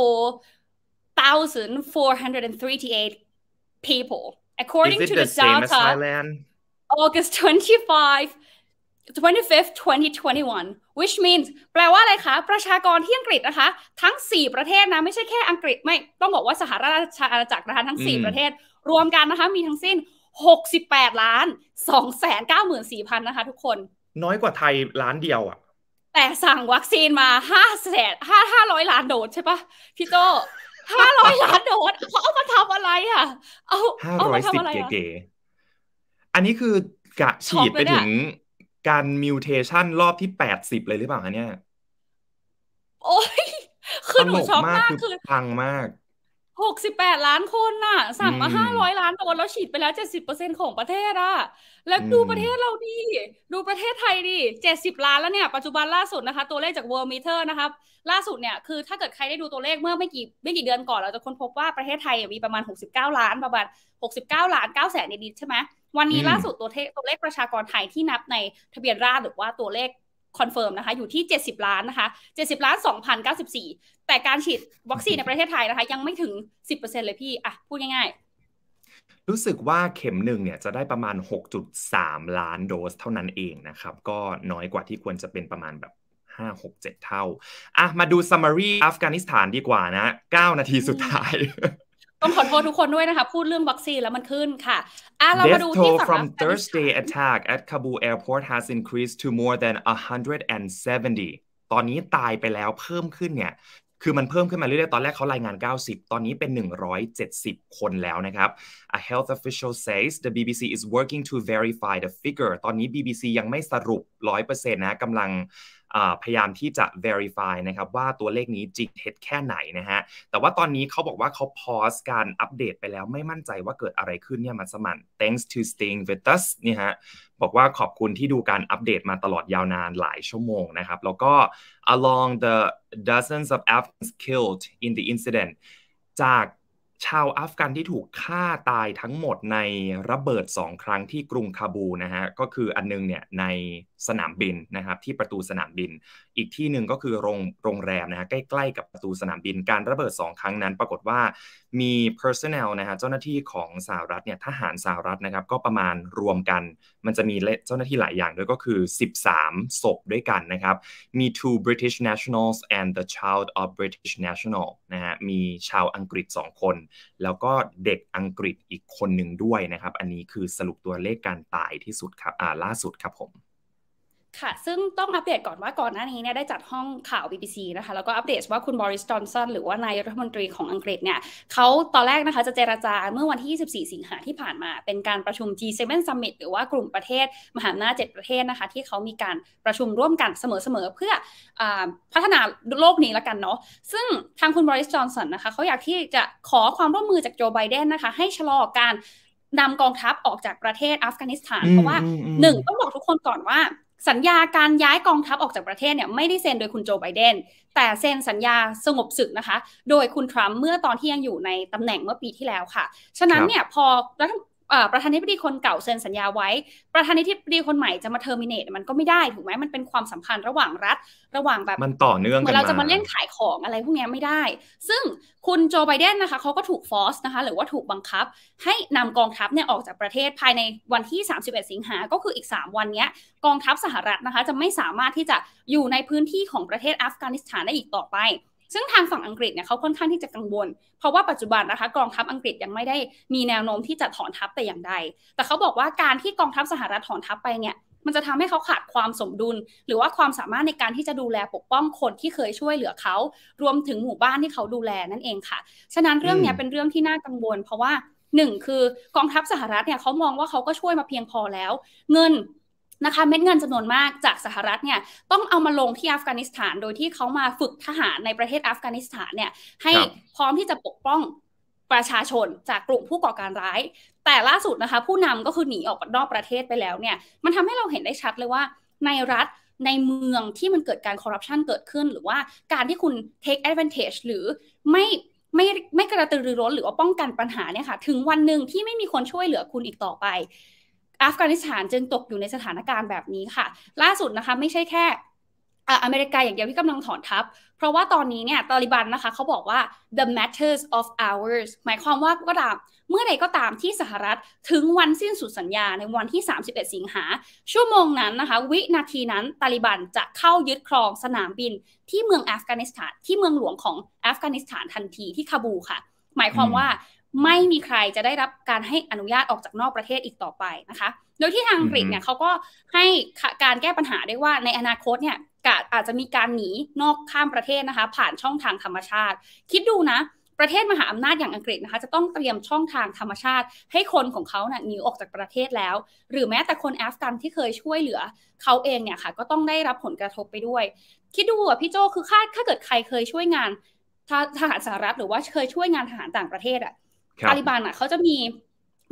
people according to the, the data August 25 25th 2021 which means แปลว่าอะไรคะ ประชากรที่อังกฤษนะคะ ทั้ง 4 ประเทศนะ ไม่ใช่แค่อังกฤษไม่ต้องบอกว่าสหราชอาณาจักรนะคะทั้ง 4 ประเทศ รวมกันนะคะมีทั้งสิ้น 68ล้าน2 9 4 0 0 0 นะคะ ทุกคน น้อยกว่าไทยล้านเดียวอะแต่สั่งวัคซีนมา5้าแสนห้าห้าร้อยล้านโดสใช่ปะพี่โตห้าร้อยล้านโดสเขาเอามาทำอะไรอะเอาเอามาทำอะไรอะอันนี้คือกะฉีดไปถึงการมิวเทชันรอบที่แปดสิบเลยหรือเปล่าคะเนี่ย โอ้ยคือหนูช็อกมาก คือพังมาก หกสิบแปดล้านคนน่ะสั่งมาห้าร้อยล้านโดนแล้วฉีดไปแล้วเจ็ดสิบเปอร์เซ็นของประเทศอะแล้วดูประเทศเราดิ ดูประเทศไทยดิเจ็ดสิบล้านแล้วเนี่ยปัจจุบันล่าสุดนะคะ ตัวเลขจาก World Meter นะครับ ล่าสุดเนี่ยคือถ้าเกิดใครได้ดูตัวเลขเมื่อไม่กี่ไม่กี่เดือนก่อน เราจะค้นพบว่าประเทศไทยมีประมาณหกสิบเก้าล้านประมาณหกสิบเก้าล้านเก้าแสนนิดใช่ไหมวันนี้ล่าสุดตัวเลขตัวเลขประชากรไทยที่นับในทะเบียนราษฎรหรือว่าตัวเลขคอนเฟิร์มนะคะอยู่ที่ 70 ล้านนะคะ 70 ล้าน 2,094 แต่การฉีดวัคซีนในประเทศไทยนะคะยังไม่ถึง 10%เลยพี่อ่ะพูดง่าย ๆ รู้สึกว่าเข็มหนึ่งเนี่ยจะได้ประมาณ 6.3 ล้านโดสเท่านั้นเองนะครับ ก็น้อยกว่าที่ควรจะเป็นประมาณแบบ5 6 7เท่าอ่ะมาดูซัมมารีอัฟกานิสถานดีกว่านะ 9 นาทีสุดท้ายต้องขอโทษทุกคนด้วยนะคะพูดเรื่องวัคซีนแล้วมันขึ้นค่ะอ่ะเรามาดูที่ฝั่ง from Thursday attack at Kabul airport has increased to more than 170 ตอนนี้ตายไปแล้วเพิ่มขึ้นเนี่ย คือมันเพิ่มขึ้นมาเรื่อยๆ ตอนแรกเขารายงาน 90 ตอนนี้เป็น 170 คนแล้วนะครับ A health official says the BBC is working to verify the figure ตอนนี้ BBC ยังไม่สรุป100%นะกำลังพยายามที่จะ verify นะครับว่าตัวเลขนี้จริงเท็จแค่ไหนนะฮะ แต่ว่าตอนนี้เขาบอกว่าเขาพอสการอัปเดตไปแล้วไม่มั่นใจว่าเกิดอะไรขึ้นเนี่ยมันสมัน thanks to staying with us เนี่ยฮะบอกว่าขอบคุณที่ดูการอัปเดตมาตลอดยาวนานหลายชั่วโมงนะครับแล้วก็ along the dozens of Afghans killed in the incident จากชาวอัฟกันที่ถูกฆ่าตายทั้งหมดในระเบิดสองครั้งที่กรุงคาบูนะฮะก็คืออันนึงเนี่ยในสนามบินนะครับที่ประตูสนามบินอีกที่หนึ่งก็คือโรงโรงแรมนะฮะใกล้ๆกับประตูสนามบินการระเบิด 2 ครั้งนั้น ปรากฏว่ามี personnel นะฮะเจ้าหน้าที่ของสหรัฐเนี่ยทหารสหรัฐนะครับก็ประมาณรวมกันมันจะมีเจ้าหน้าที่หลายอย่างด้วยก็คือ 13ศพด้วยกันนะครับมี two British nationals and the child of British national นะฮะมีชาวอังกฤษ2คน แล้วก็เด็กอังกฤษอีกคนหนึ่งด้วยนะครับอันนี้คือสรุปตัวเลขการตายที่สุดครับอ่าล่าสุดครับผมค่ะ ซึ่งต้องอัปเดตก่อนว่าก่อนหน้านี้เนี่ยได้จัดห้องข่าว BBC นะคะ แล้วก็อัปเดตว่าคุณบริสตันสันหรือว่านายรัฐมนตรีของอังกฤษเนี่ยเขาตอนแรกนะคะจะเจราจาเมื่อวันที่ 24 สิงหาที่ผ่านมา เป็นการประชุม G7 Summit หรือว่ากลุ่มประเทศมหาอำนาจ7ประเทศนะคะที่เขามีการประชุมร่วมกันเสมอๆ เพื่ออพัฒนาโลกนี้ละกันเนาะ ซึ่งทางคุณบริสตันสันนะคะเขาอยากที่จะขอความร่วมมือจากโจไบเดนนะคะ ให้ชะลอการนำกองทัพออกจากประเทศอัฟกานิสถานเพราะว่าหนึ่งต้องบอกทุกคนก่อนว่าสัญญาการย้ายกองทัพออกจากประเทศเนี่ย ไม่ได้เซ็นโดยคุณโจไบเดนแต่เซ็นสัญญาสงบศึกนะคะ โดยคุณทรัมป์เมื่อตอนที่ยังอยู่ในตำแหน่งเมื่อปีที่แล้วค่ะ ฉะนั้นเนี่ย พอประธานาธิบดีคนเก่าเซ็นสัญญาไว้ ประธานาธิบดีคนใหม่จะมาเทอร์มินเนตมันก็ไม่ได้ถูกไหม มันเป็นความสัมพันธ์ระหว่างรัฐ ระหว่างแบบมันต่อเนื่องกันเราจะมาเล่นขายของอะไรพวกนี้ไม่ได้ ซึ่งคุณโจไบเดนนะคะเขาก็ถูกฟอสนะคะหรือว่าถูกบังคับ ให้นำกองทัพเนี่ยออกจากประเทศภายในวันที่ 31 สิงหา ก็คืออีก 3 วันนี้ กองทัพสหรัฐนะคะจะไม่สามารถที่จะอยู่ในพื้นที่ของประเทศอัฟกานิสถานได้อีกต่อไปซึ่งทางฝั่งอังกฤษเนี่ยเขาค่อนข้างที่จะกังวล เพราะว่าปัจจุบันนะคะกองทัพอังกฤษยังไม่ได้มีแนวโน้มที่จะถอนทัพแต่อย่างใดแต่เขาบอกว่าการที่กองทัพสหรัฐถอนทัพไปเนี่ยมันจะทำให้เขาขาดความสมดุล หรือว่าความสามารถในการที่จะดูแลปกป้องคนที่เคยช่วยเหลือเขา รวมถึงหมู่บ้านที่เขาดูแลนั่นเองค่ะ ฉะนั้นเรื่องเนี้เป็นเรื่องที่น่ากังวลเพราะว่าหนึ่งคือกองทัพสหรัฐเนี่ยเขามองว่าเขาก็ช่วยมาเพียงพอแล้ว เงินนะคะเม็ดเงินจำนวนมากจากสหรัฐเนี่ยต้องเอามาลงที่อัฟกานิสถานโดยที่เขามาฝึกทหารในประเทศอัฟกานิสถานเนี่ย ให้พร้อมที่จะปกป้องประชาชนจากกลุ่มผู้ก่อการร้าย แต่ล่าสุดนะคะ ผู้นำก็คือหนีออกนอกประเทศไปแล้วเนี่ย มันทำให้เราเห็นได้ชัดเลยว่าในรัฐในเมืองที่มันเกิดการคอร์รัปชันเกิดขึ้น หรือว่าการที่คุณ take advantage หรือไม่ไม่ไม่กระตือรือร้นหรือว่าป้องกันปัญหาเนี่ยค่ะ ถึงวันหนึ่งที่ไม่มีคนช่วยเหลือคุณอีกต่อไปอัฟกานิสถานจึงตกอยู่ในสถานการณ์แบบนี้ค่ะ ล่าสุดนะคะไม่ใช่แค่อเมริกาอย่างเดียวที่กำลังถอนทัพเพราะว่าตอนนี้เนี่ยตาลิบันนะคะเขาบอกว่า the matters of hours หมายความว่าก็ตามเมื่อใดก็ตามที่สหรัฐถึงวันสิ้นสุดสัญญาในวันที่ 31 สิงหา ชั่วโมงนั้นนะคะ วินาทีนั้นตาลิบันจะเข้ายึดครองสนามบินที่เมืองอัฟกานิสถานที่เมืองหลวงของอัฟกานิสถานทันทีที่คาบูค่ะ หมายความว่าไม่มีใครจะได้รับการให้อนุญาตออกจากนอกประเทศอีกต่อไปนะคะ โดยที่ทางอังกฤษเนี่ยเขาก็ให้การแก้ปัญหาได้ว่า ในอนาคตเนี่ยอาจจะมีการหนีนอกข้ามประเทศนะคะผ่านช่องทางธรรมชาติ คิดดูนะ ประเทศมหาอำนาจอย่างอังกฤษนะคะจะต้องเตรียมช่องทางธรรมชาติ ให้คนของเขาเนี่ยหนีออกจากประเทศแล้ว หรือแม้แต่คนแอฟกันที่เคยช่วยเหลือเขาเองเนี่ยค่ะก็ต้องได้รับผลกระทบไปด้วย คิดดูอ่ะพี่โจคือคาดถ้าเกิดใครเคยช่วยงานทหารสหรัฐหรือว่าเคยช่วยงานทหารต่างประเทศอ่ะตาลิบันอ่ะเขาจะมี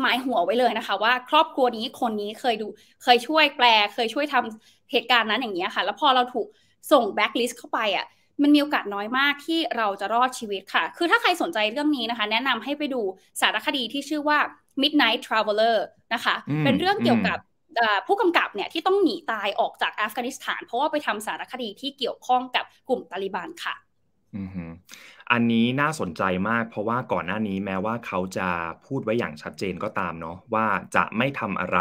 หมายหัวไว้เลยนะคะ ว่าครอบครัวนี้คนนี้เคยดู เคยช่วยแปลเคยช่วยทำเหตุการณ์นั้นอย่างเงี้ยค่ะ แล้วพอเราถูกส่งแบ็กลิสต์เข้าไปอ่ะมันมีโอกาสน้อยมากที่เราจะรอดชีวิตค่ะ คือถ้าใครสนใจเรื่องนี้นะคะ แนะนำให้ไปดูสารคดีที่ชื่อว่า Midnight Traveler นะคะ เป็นเรื่องเกี่ยวกับผู้กำกับเนี่ย ที่ต้องหนีตายออกจากอัฟกานิสถานเพราะว่าไปทำสารคดีที่เกี่ยวข้องกับกลุ่มตาลิบันค่ะอันนี้น่าสนใจมากเพราะว่าก่อนหน้านี้แม้ว่าเขาจะพูดไว้อย่างชัดเจนก็ตามเนาะว่าจะไม่ทำอะไร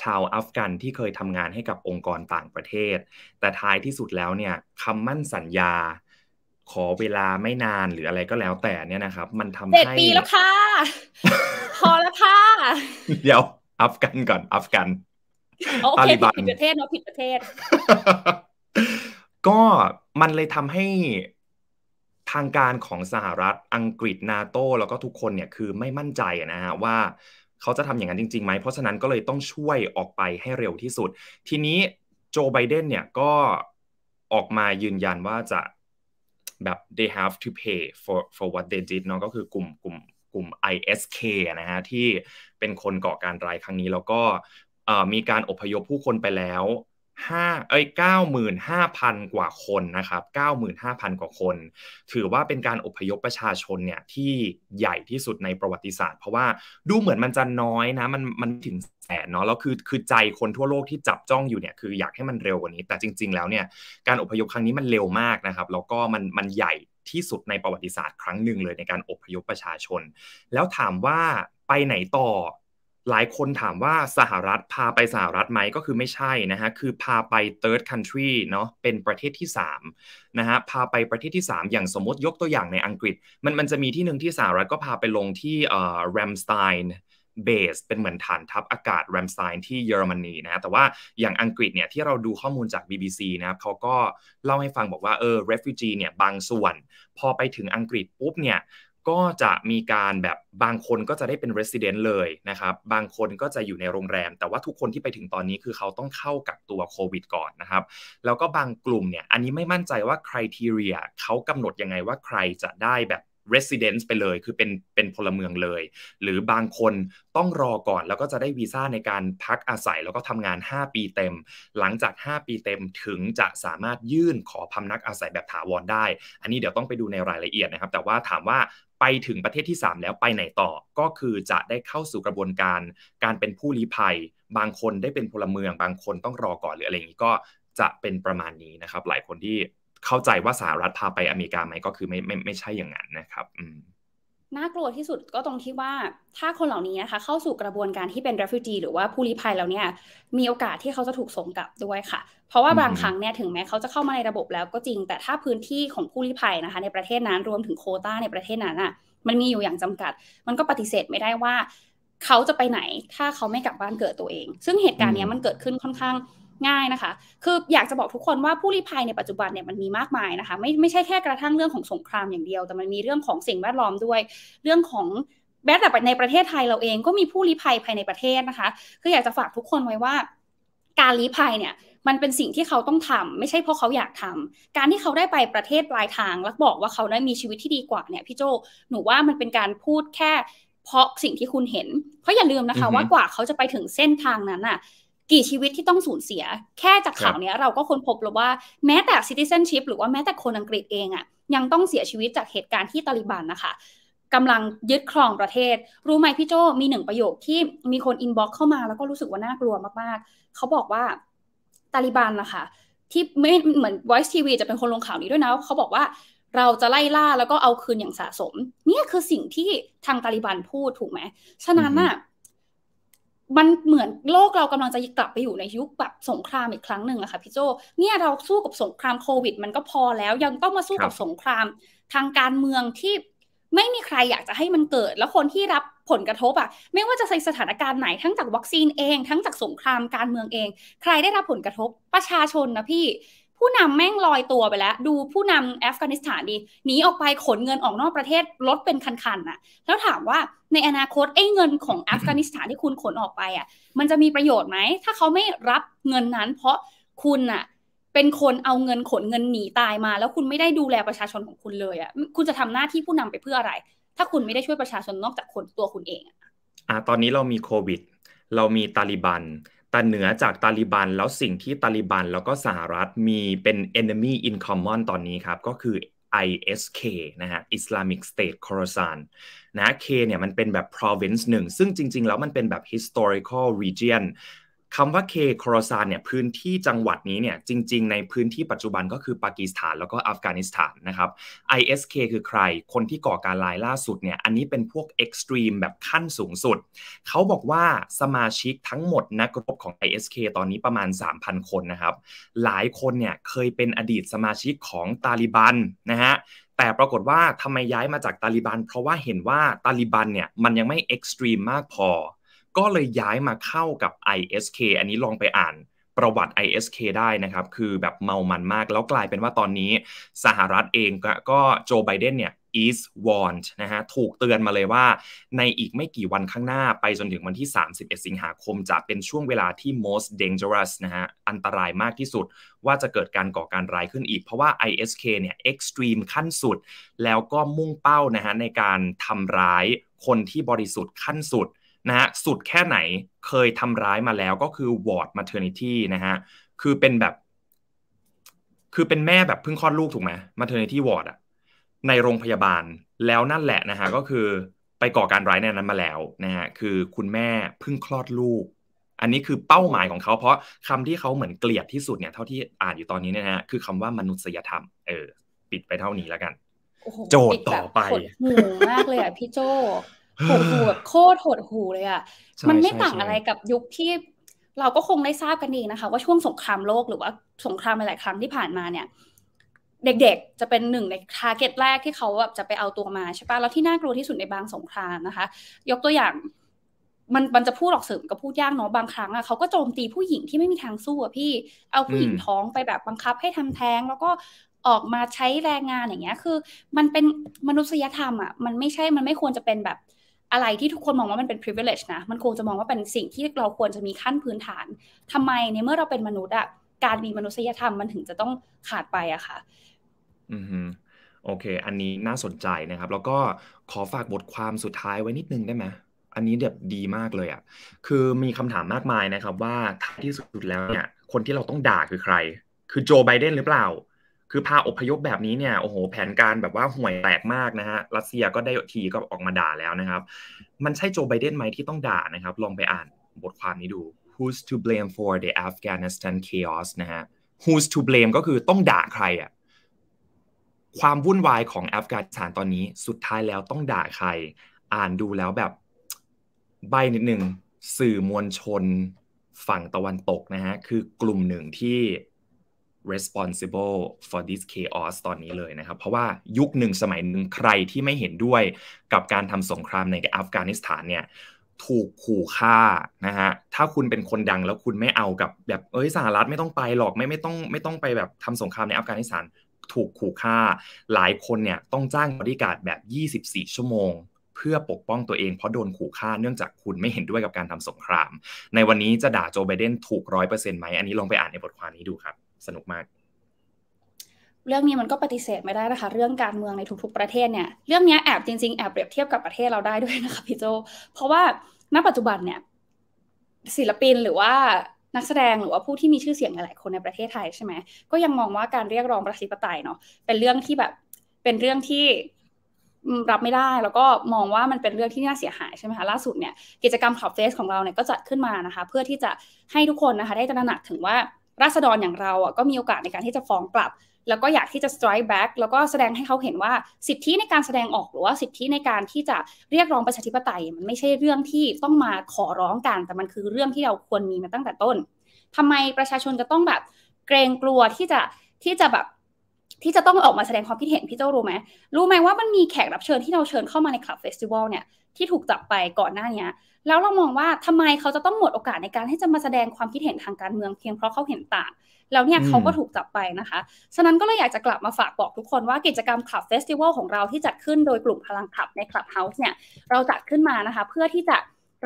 ชาวอัฟกันที่เคยทำงานให้กับองค์กรต่างประเทศ แต่ท้ายที่สุดแล้วเนี่ยคำมั่นสัญญา ขอเวลาไม่นานหรืออะไรก็แล้วแต่เนี่ยนะครับ มันทำให้เจ็ดปีแล้วค่ะพอแล้วค่ะเดี๋ยวอัฟกันก่อนอัฟกันโอเคผิดประเทศเนาะผิดประเทศ ก็มันเลยทำให้ทางการของสหรัฐอังกฤษ นาโต แล้วก็ทุกคนเนี่ยคือไม่มั่นใจนะฮะว่าเขาจะทำอย่างนั้นจริงๆไหมเพราะฉะนั้นก็เลยต้องช่วยออกไปให้เร็วที่สุด ทีนี้โจไบเดนเนี่ยก็ออกมายืนยันว่าจะแบบ they have to pay for for what they did เนาะก็คือกลุ่มกลุ่มกลุ่ม ISK นะฮะที่เป็นคนก่อการร้ายครั้งนี้แล้วก็มีการอพยพผู้คนไปแล้วห้าเอ้ยเก้าหมื่นห้าพันกว่าคนนะครับเก้าหมื่นห้าพันกว่าคน ถือว่าเป็นการอพยพประชาชนเนี่ยที่ใหญ่ที่สุดในประวัติศาสตร์เพราะว่าดูเหมือนมันจะน้อยนะมันมันถึงแสนเนาะแล้วคือคือใจคนทั่วโลกที่จับจ้องอยู่เนี่ยคืออยากให้มันเร็วกว่านี้ แต่จริงๆ แล้วเนี่ยการอพยพครั้งนี้มันเร็วมากนะครับ แล้วก็มันมันใหญ่ที่สุดในประวัติศาสตร์ ครั้งหนึ่งเลยในการอพยพประชาชน แล้วถามว่าไปไหนต่อหลายคนถามว่าสหรัฐพาไปสหรัฐไหมก็คือไม่ใช่นะฮะคือพาไป third country เนาะเป็นประเทศที่3นะฮะพาไปประเทศที่ 3 อย่างสมมติยกตัวอย่างในอังกฤษ มันมันจะมีที่หนึ่งที่สหรัฐก็พาไปลงที่เอ่อแรมสไตน์เบสเป็นเหมือนฐานทัพอากาศแรมสไตน์ที่เยอรมนีนะแต่ว่าอย่างอังกฤษเนี่ยที่เราดูข้อมูลจาก BBC นะครับเขาก็เล่าให้ฟังบอกว่าเออ refugee เนี่ยบางส่วนพอไปถึงอังกฤษปุ๊บเนี่ยก็จะมีการแบบบางคนก็จะได้เป็นรสซิเดนต์เลยนะครับบางคนก็จะอยู่ในโรงแรมแต่ว่าทุกคนที่ไปถึงตอนนี้คือเขาต้องเข้ากับตัวโควิดก่อนนะครับแล้วก็บางกลุ่มเนี่ยอันนี้ไม่มั่นใจว่าค r i t e r i a เขากำหนดยังไงว่าใครจะได้แบบ residence ไปเลย คือเป็นเป็นพลเมืองเลย หรือบางคนต้องรอก่อน แล้วก็จะได้วีซ่าในการพักอาศัยแล้วก็ทำงาน 5 ปีเต็ม หลังจาก 5 ปีเต็มถึงจะสามารถยื่นขอพำนักอาศัยแบบถาวร ได้ อันนี้เดี๋ยวต้องไปดูในรายละเอียดนะครับแต่ว่าถามว่าไปถึงประเทศที่ 3 แล้วไปไหนต่อก็คือจะได้เข้าสู่กระบวนการ การเป็นผู้ลี้ภัย บางคนได้เป็นพลเมือง บางคนต้องรอก่อนหรืออะไรอย่างนี้ก็จะเป็นประมาณนี้นะครับ หลายคนที่เข้าใจว่าสหรัฐพาไปอเมริกาไหมก็คือไม่ไม่ไม่ใช่อย่างนั้นนะครับอืมน่ากลัวที่สุดก็ตรงที่ว่าถ้าคนเหล่านี้นะคะเข้าสู่กระบวนการที่เป็นรฟ f u g e หรือว่าผู้ลี้ภัยแล้วเนี่ยมีโอกาสที่เขาจะถูกส่งกลับด้วยค่ะ เพราะว่าบางครั้งเนี่ยถึงแม้เขาจะเข้ามาในระบบแล้วก็จริง แต่ถ้าพื้นที่ของผู้ลี้ภัยนะคะในประเทศนั้นรวมถึงโคต้าในประเทศนั้นอ่ะมันมีอยู่อย่างจำกัด มันก็ปฏิเสธไม่ได้ว่าเขาจะไปไหน ถ้าเขาไม่กลับบ้านเกิดตัวเอง ซึ่งเหตุการณ์นี้มันเกิดขึ้นค่อนข้างง่ายนะคะ คืออยากจะบอกทุกคนว่าผู้ลี้ภัยในปัจจุบันเนี่ยมันมีมากมายนะคะ ไม่ไม่ใช่แค่กระทั่งเรื่องของสงครามอย่างเดียว แต่มันมีเรื่องของสิ่งแวดล้อมด้วย เรื่องของแม้แต่ในประเทศไทยเราเองก็มีผู้ลี้ภัยภายในประเทศนะคะ คืออยากจะฝากทุกคนไว้ว่า การลี้ภัยเนี่ยมันเป็นสิ่งที่เขาต้องทำ ไม่ใช่เพราะเขาอยากทำ การที่เขาได้ไปประเทศปลายทาง แล้วบอกว่าเขาได้มีชีวิตที่ดีกว่าเนี่ยพี่โจหนูว่ามันเป็นการพูดแค่เพราะสิ่งที่คุณเห็น เพราะอย่าลืมนะคะว่ากว่าเขาจะไปถึงเส้นทางนั้นน่ะกี่ชีวิตที่ต้องสูญเสีย แค่จากข่าวนี้เราก็ค้นพบเลยว่าแม้แต่ซิติเซนชิพหรือว่าแม้แต่คนอังกฤษเองอะ่ะยังต้องเสียชีวิตจากเหตุการณ์ที่ตาลิบันนะคะกำลังยึดครองประเทศ รู้ไหมพี่โจมีหนึ่งประโยคที่มีคนอินบ็อกเข้ามาแล้วก็รู้สึกว่าน่ากลัวมากๆ เขาบอกว่า ตาลิบันนะคะ ที่ไม่เหมือน Voice TV จะเป็นคนลงข่าวนี้ด้วยนะ เขาบอกว่าเราจะไล่ล่าแล้วก็เอาคืนอย่างสะสม เนี่ยคือสิ่งที่ทางตาลิบันพูดถูกไหมฉะนั้นน่ะมันเหมือนโลกเรากำลังจะกลับไปอยู่ในยุคแบบสงครามอีกครั้งหนึ่งอะค่ะพี่โจเนี่ยเราสู้กับสงครามโควิดมันก็พอแล้ว ยังต้องมาสู้กับสงครามทางการเมืองที่ไม่มีใครอยากจะให้มันเกิด แล้วคนที่รับผลกระทบอะไม่ว่าจะในสถานการณ์ไหน ทั้งจากวัคซีนเองทั้งจากสงครามการเมืองเอง ใครได้รับผลกระทบประชาชนนะพี่ผู้นำแม่งลอยตัวไปแล้ว ดูผู้นำอัฟกานิสถานดีหนีออกไปขนเงินออกนอกประเทศลดเป็นคันๆน่ะแล้วถามว่าในอนาคตไอ้เงินของอัฟกานิสถานที่คุณขนออกไปอ่ะมันจะมีประโยชน์ไหมถ้าเขาไม่รับเงินนั้น เพราะคุณอ่ะเป็นคนเอาเงินขนเงินหนีตายมา แล้วคุณไม่ได้ดูแลประชาชนของคุณเลยอ่ะคุณจะทำหน้าที่ผู้นำไปเพื่ออะไร ถ้าคุณไม่ได้ช่วยประชาชนนอกจากคนตัวคุณเองอ่ะตอนนี้เรามีโควิดเรามีตาลิบันแต่เหนือจากตาลิบันแล้วสิ่งที่ตาลิบันแล้วก็สหรัฐมีเป็น enemy in common ตอนนี้ครับก็คือ ISK นะฮะ Islamic State Khorasan นะ K เนี่ยมันเป็นแบบ province หนึ่งซึ่งจริงๆแล้วมันเป็นแบบ historical region คำว่าเคคอรซานเนี่ยพื้นที่จังหวัดนี้เนี่ยจริง ๆในพื้นที่ปัจจุบันก็คือปากีสถานแล้วก็อัฟกานิสถานนะครับ ISK คือใคร คนที่ก่อการลายล่าสุดเนี่ยอันนี้เป็นพวกเอ็กซ์ตรีมแบบขั้นสูงสุดเขาบอกว่าสมาชิกทั้งหมดนักรบของ ISK ตอนนี้ประมาณ 3,000 คนนะครับหลายคนเนี่ยเคยเป็นอดีตสมาชิกของตาลิบันนะฮะแต่ปรากฏว่าทำไมย้ายมาจากตาลิบัน เพราะว่าเห็นว่าตาลิบันเนี่ยมันยังไม่เอ็กซ์ตรีมมากพอก็เลยย้ายมาเข้ากับ ISK อันนี้ลองไปอ่านประวัติ ISK ได้นะครับคือแบบเมามันมาก แล้วกลายเป็นว่าตอนนี้สหรัฐเองก็โจไบเดนเนี่ย is warned นะฮะ ถูกเตือนมาเลยว่า ในอีกไม่กี่วันข้างหน้า ไปจนถึงวันที่31สิงหาคมจะเป็นช่วงเวลาที่ most dangerous นะฮะ อันตรายมากที่สุด ว่าจะเกิดการก่อการร้ายขึ้นอีก เพราะว่า ISK เนี่ย extreme ขั้นสุด แล้วก็มุ่งเป้านะฮะในการทำร้ายคนที่บริสุทธิ์ขั้นสุดนะฮะสุดแค่ไหนเคยทำร้ายมาแล้วก็คือวอร์ดมาเทอร์นิตี้นะฮะคือเป็นแบบ คือเป็นแม่แบบเพิ่งคลอดลูกถูกไหมมาเทอร์นิตี้วอร์ดอะในโรงพยาบาลแล้วนั่นแหละนะฮะก็คือไปก่อการร้ายในนั้นมาแล้วนะฮะคือคุณแม่เพิ่งคลอดลูก อันนี้คือเป้าหมายของเขาเพราะคำที่เขาเหมือนเกลียดที่สุดเนี่ยเท่าที่อ่านอยู่ตอนนี้เนี่ยนะฮะคือคำว่ามนุษยธรรมเออปิดไปเท่านี้แล้วกันโจทย์ต่อไปหมากเลยอ่ะพี่โจหดหูแบบโคตรหดหูเลยอ่ะ มันไม่ต่างอะไรกับยุคที่เราก็คงได้ทราบกันดีนะคะ ว่าช่วงสงครามโลกหรือว่าสงครามหลายครั้งที่ผ่านมาเนี่ยเด็กๆจะเป็นหนึ่งในทาร์เก็ตแรกที่เขาแบบจะไปเอาตัวมาใช่ปะแล้วที่น่ากลัวที่สุดในบางสงครามนะคะ ยกตัวอย่าง มันมันจะพูดหลอกเสริมกับพูดยากเนาะบางครั้งอะเขาก็โจมตีผู้หญิงที่ไม่มีทางสู้อะพี่เอาผู้หญิงท้องไปแบบบังคับให้ทำแท้งแล้วก็ออกมาใช้แรงงานอย่างเงี้ย คือมันเป็นมนุษยธรรมอ่ะมันไม่ใช่ มันไม่ควรจะเป็นแบบอะไรที่ทุกคนมองว่ามันเป็น privilege นะมันคงจะมองว่าเป็นสิ่งที่เราควรจะมีขั้นพื้นฐาน ทำไมในเมื่อเราเป็นมนุษย์อะการมีมนุษยธรรมมันถึงจะต้องขาดไปอะค่ะอือฮึโอเค อันนี้น่าสนใจนะครับ แล้วก็ขอฝากบทความสุดท้ายไว้นิดนึงได้ไหมอันนี้แบบดีมากเลยอะ่ะ คือมีคำถามมากมายนะครับว่าท้ายที่สุดแล้วเนี่ย คนที่เราต้องด่าคือใคร คือโจไบเดนหรือเปล่าคือพาอพยพแบบนี้เนี่ยโอ้โห แผนการแบบว่าห่วยแตกมากนะฮะรัสเซียก็ได้ทีก็ออกมาด่าแล้วนะครับ มันใช่โจไบเดนไหมที่ต้องด่านะครับลองไปอ่านบทความนี้ดู who's to blame for the Afghanistan chaos นะฮะ who's to blame ก็คือต้องด่าใครอะความวุ่นวายของอัฟกานิสถานตอนนี้สุดท้ายแล้วต้องด่าใคร อ่านดูแล้วแบบใบนิดหนึ่งสื่อมวลชนฝั่งตะวันตกนะฮะคือกลุ่มหนึ่งที่ responsible for this chaos ตอนนี้เลยนะครับ เพราะว่ายุคหนึ่งสมัยหนึ่งใครที่ไม่เห็นด้วยกับการทำสงครามในอัฟกานิสถานเนี่ยถูกขู่ฆ่านะฮะ ถ้าคุณเป็นคนดังแล้วคุณไม่เอากับแบบเอ้ยสหรัฐไม่ต้องไปหรอกไม่ไม่ต้องไม่ต้องไปแบบทำสงครามในอัฟกานิสถานถูกขู่ฆ่าหลายคนเนี่ยต้องจ้างบริการแบบ 24 ชั่วโมง เพื่อปกป้องตัวเองเพราะโดนขู่ฆ่าเนื่องจากคุณไม่เห็นด้วยกับการทำสงคราม ในวันนี้จะด่าโจไบเดนถูกร้อยเปอร์เซ็นต์ไหมอันนี้ลองไปอ่านในบทความนี้ดูครับสนุกมาก เรื่องนี้มันก็ปฏิเสธไม่ได้นะคะ เรื่องการเมืองในทุกๆประเทศเนี่ยเรื่องนี้แอบจริงๆแอบเปรียบเทียบกับประเทศเราได้ด้วยนะคะพี่โจเพราะว่าณปัจจุบันเนี่ย ศิลปินหรือว่านักแสดงหรือว่าผู้ที่มีชื่อเสียงหลายๆคนในประเทศไทยใช่ไหมก็ยังมองว่าการเรียกร้องประชาธิปไตยเนาะเป็นเรื่องที่แบบเป็นเรื่องที่รับไม่ได้แล้วก็มองว่ามันเป็นเรื่องที่น่าเสียหายใช่ไหมคะล่าสุดเนี่ยกิจกรรมขับเฟสของเราเนี่ยก็จัดขึ้นมานะคะ เพื่อที่จะให้ทุกคนนะคะ ได้ตระหนักถึงว่าราษฎรอย่างเราอ่ะก็มีโอกาสในการที่จะฟ้องกลับแล้วก็อยากที่จะ strike back แล้วก็แสดงให้เขาเห็นว่าสิทธิในการแสดงออกหรือว่าสิทธิในการที่จะเรียกร้องประชาธิปไตย มันไม่ใช่เรื่องที่ต้องมาขอร้องกัน แต่มันคือเรื่องที่เราควรมีมาตั้งแต่ต้น ทำไมประชาชนจะต้องแบบ เกรงกลัวที่จะที่จะแบบที่จะต้องออกมาแสดงความคิดเห็นพี่เจ้ารู้ไหมรู้ไหมว่ามันมีแขกรับเชิญที่เราเชิญเข้ามาในคลับเฟสติวัลเนี่ยที่ถูกจับไปก่อนหน้านี้ แล้วเรามองว่าทำไมเขาจะต้องหมดโอกาสในการที่จะมาแสดงความคิดเห็นทางการเมืองเพียงเพราะเขาเห็นต่าง แล้วเนี่ยเขาก็ถูกจับไปนะคะฉะนั้นก็เลยอยากจะกลับมาฝากบอกทุกคนว่ากิจกรรมคลับเฟสติวัลของเราที่จัดขึ้นโดยกลุ่มพลังขับในคลับเฮาส์เนี่ยเราจัดขึ้นมานะคะเพื่อที่จะ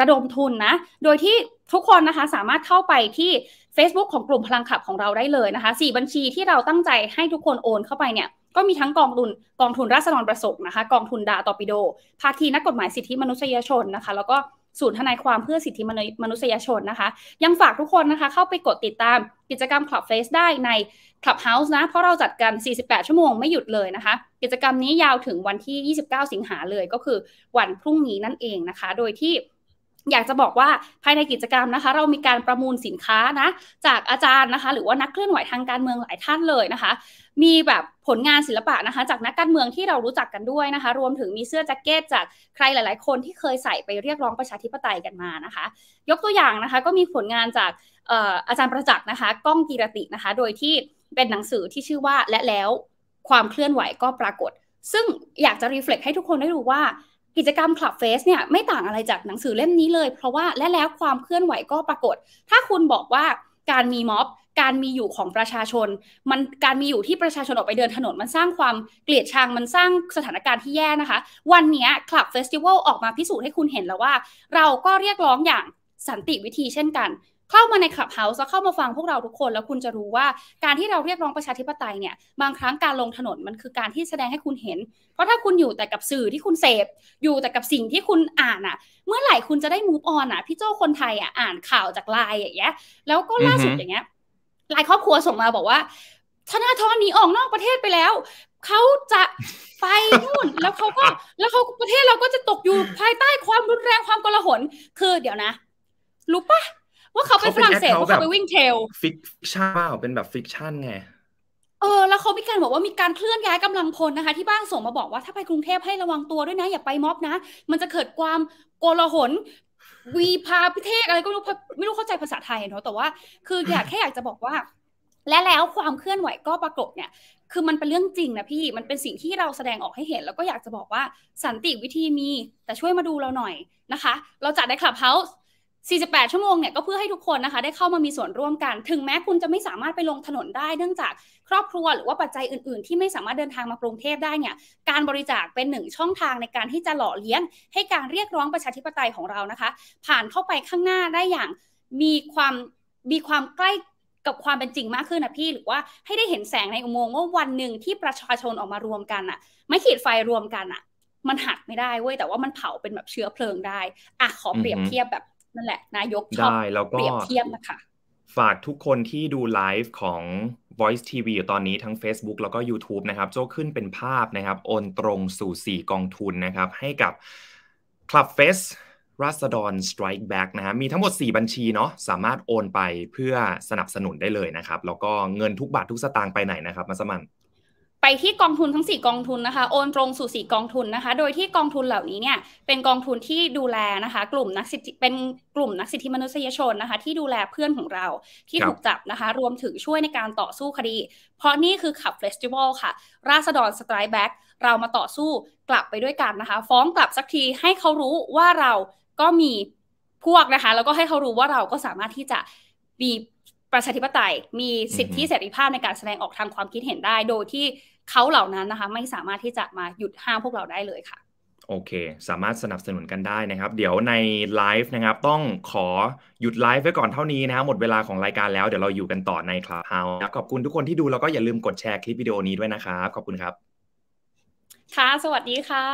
ระดมทุนนะ โดยที่ทุกคนนะคะสามารถเข้าไปที่ Facebook ของกลุ่มพลังขับของเราได้เลยนะคะ 4 บัญชีที่เราตั้งใจให้ทุกคนโอนเข้าไปเนี่ยก็มีทั้งกองทุนกองทุนราษฎรประสงค์นะคะกองทุนดาตอปิโดภาคีนักกฎหมายสิทธิมนุษยชนนะคะ แล้วก็ศูนย์ทนายความเพื่อสิทธิมนุษยชนนะคะ ยังฝากทุกคนนะคะเข้าไปกดติดตามกิจกรรม Club Face ได้ใน Clubhouse นะเพราะเราจัดกัน 48 ชั่วโมงไม่หยุดเลยนะคะ กิจกรรมนี้ยาวถึงวันที่ 29 สิงหาเลย ก็คือวันพรุ่งนี้นั่นเองนะคะ โดยที่อยากจะบอกว่าภายในกิจกรรมนะคะ เรามีการประมูลสินค้านะจากอาจารย์นะคะ หรือว่า นักเคลื่อนไหวทางการเมืองหลายท่านเลยนะคะ มีแบบผลงานศิลปะนะคะ จากนักการเมืองที่เรารู้จักกันด้วยนะคะรวมถึงมีเสื้อแจ็คเก็ตจากใครหลายๆ คนที่เคยใส่ไปเรียกร้องประชาธิปไตยกันมานะคะ ยกตัวอย่างนะคะก็มีผลงานจากอาจารย์ประจักษ์นะคะก้องกีรตินะคะโดยที่เป็นหนังสือที่ชื่อว่าและแล้วความเคลื่อนไหวก็ปรากฏ ซึ่งอยากจะรีเฟล็กให้ทุกคนได้รู้ว่ากิจกรรมคลับเฟสเนี่ยไม่ต่างอะไรจากหนังสือเล่มนี้เลย เพราะว่าและแล้วความเคลื่อนไหวก็ปรากฏ ถ้าคุณบอกว่าการมีม็อบ การมีอยู่ของประชาชน มันการมีอยู่ที่ประชาชนออกไปเดินถนนมันสร้างความเกลียดชังมันสร้างสถานการณ์ที่แย่นะคะ วันนี้คลับเฟสติวัลออกมาพิสูจน์ให้คุณเห็นแล้วว่า เราก็เรียกร้องอย่างสันติวิธีเช่นกันเข้ามาในคลับเฮาส์แล้วเข้ามาฟังพวกเราทุกคนแล้วคุณจะรู้ว่าการที่เราเรียกร้องประชาธิปไตยเนี่ยบางครั้งการลงถนนมันคือการที่แสดงให้คุณเห็น เพราะถ้าคุณอยู่แต่กับสื่อที่คุณเสพอยู่แต่กับสิ่งที่คุณอ่านอ่ะ เมื่อไหร่คุณจะได้มูฟออนอ่ะ พี่โจ้คนไทยอ่ะอ่านข่าวจากไลน์อย่างเงี้ยแล้วก็ล่าสุดอย่างเงี้ยหลายครอบครัวส่งมาบอกว่าธนาธรหนีออกนอกประเทศไปแล้วเขาจะไปนู่นแล้วเขาก็แล้วเขาประเทศเราก็จะตกอยู่ภายใต้ความรุนแรงความกลาหนคือเดี๋ยวนะรู้ปะว่าเขาเป็นฝรั่งเศสเขาไปวิ่งเทลฟิกชั่นเป็นแบบฟิกชั่นไง เออ แล้วเขามีการบอกว่ามีการเคลื่อนย้ายกำลังพลนะคะที่บ้างส่งมาบอกว่าถ้าไปกรุงเทพให้ระวังตัวด้วยนะ อย่าไปม็อบนะ มันจะเกิดความโกลาหล วีพาพิเทศอะไรก็ไม่รู้ไม่รู้เข้าใจภาษาไทยเนาะแต่ว่าคืออยากแค่อยากจะบอกว่า และแล้วความเคลื่อนไหวก็ปรากฏเนี่ย คือมันเป็นเรื่องจริงนะพี่มันเป็นสิ่งที่เราแสดงออกให้เห็น แล้วก็อยากจะบอกว่าสันติวิธีมี แต่ช่วยมาดูเราหน่อยนะคะ เราจัดในคลับเฮาส์48 ชั่วโมงเนี่ยก็เพื่อให้ทุกคนนะคะได้เข้ามามีส่วนร่วมกัน ถึงแม้คุณจะไม่สามารถไปลงถนนได้ เนื่องจาก ครอบครัวหรือว่าปัจจัยอื่น ๆ ที่ไม่สามารถเดินทางมากรุงเทพได้เนี่ย การบริจาคเป็นหนึ่งช่องทางในการที่จะหล่อเลี้ยง ให้การเรียกร้องประชาธิปไตยของเรานะคะ ผ่านเข้าไปข้างหน้าได้อย่างมีความมีความใกล้กับความเป็นจริงมากขึ้นนะพี่ หรือว่าให้ได้เห็นแสงในอุโมงค์ว่าวันหนึ่งที่ประชาชนออกมารวมกันอะไม่ขีดไฟรวมกันอะมันหักไม่ได้เว้ยแต่ว่ามันเผาเป็นแบบเชื้อเพลิงได้อะขอเปรียบเทียบแบบนั่นแหละ นายกชอบ เปรียบเทียบนะคะฝากทุกคนที่ดูไลฟ์ของ Voice TV อยู่ตอนนี้ทั้ง Facebook แล้วก็ YouTube นะครับโจ้ขึ้นเป็นภาพนะครับโอนตรงสู่4กองทุนนะครับ ให้กับ Club Fest รัศดร Strike Back นะฮะมีทั้งหมด 4 บัญชีเนาะสามารถโอนไปเพื่อสนับสนุนได้เลยนะครับ แล้วก็เงินทุกบาททุกสตางค์ไปไหนนะครับ มาสมันไปที่กองทุนทั้ง 4 กองทุนนะคะ โอนตรงสู่ 4 กองทุนนะคะ โดยที่กองทุนเหล่านี้เนี่ยเป็นกองทุนที่ดูแลนะคะกลุ่มนักสิทธิเป็นกลุ่มนักสิทธิมนุษยชนนะคะ ที่ดูแลเพื่อนของเราที่ถูกจับนะคะรวมถึงช่วยในการต่อสู้คดี เพราะนี่คือขับเฟสติวัลค่ะ ราษฎรสไตร์แบ็กเรามาต่อสู้กลับไปด้วยกันนะคะ ฟ้องกลับสักทีให้เขารู้ว่าเราก็มีพวกนะคะ แล้วก็ให้เขารู้ว่าเราก็สามารถที่จะมีประชาธิปไตย มีสิทธิเสรีภาพในการแสดงออกทางความคิดเห็นได้ โดยที่เขาเหล่านั้นนะคะ ไม่สามารถที่จะมาหยุดห้ามพวกเราได้เลยค่ะ โอเค สามารถสนับสนุนกันได้นะครับ เดี๋ยวในไลฟ์นะครับ ต้องขอหยุดไลฟ์ไว้ก่อนเท่านี้นะครับหมดเวลาของรายการแล้ว เดี๋ยวเราอยู่กันต่อในคลาเฮาส์ขอบคุณทุกคนที่ดูแล้วก็อย่าลืมกดแชร์คลิปวิดีโอนี้ด้วยนะครับขอบคุณครับค่ะสวัสดีค่ะ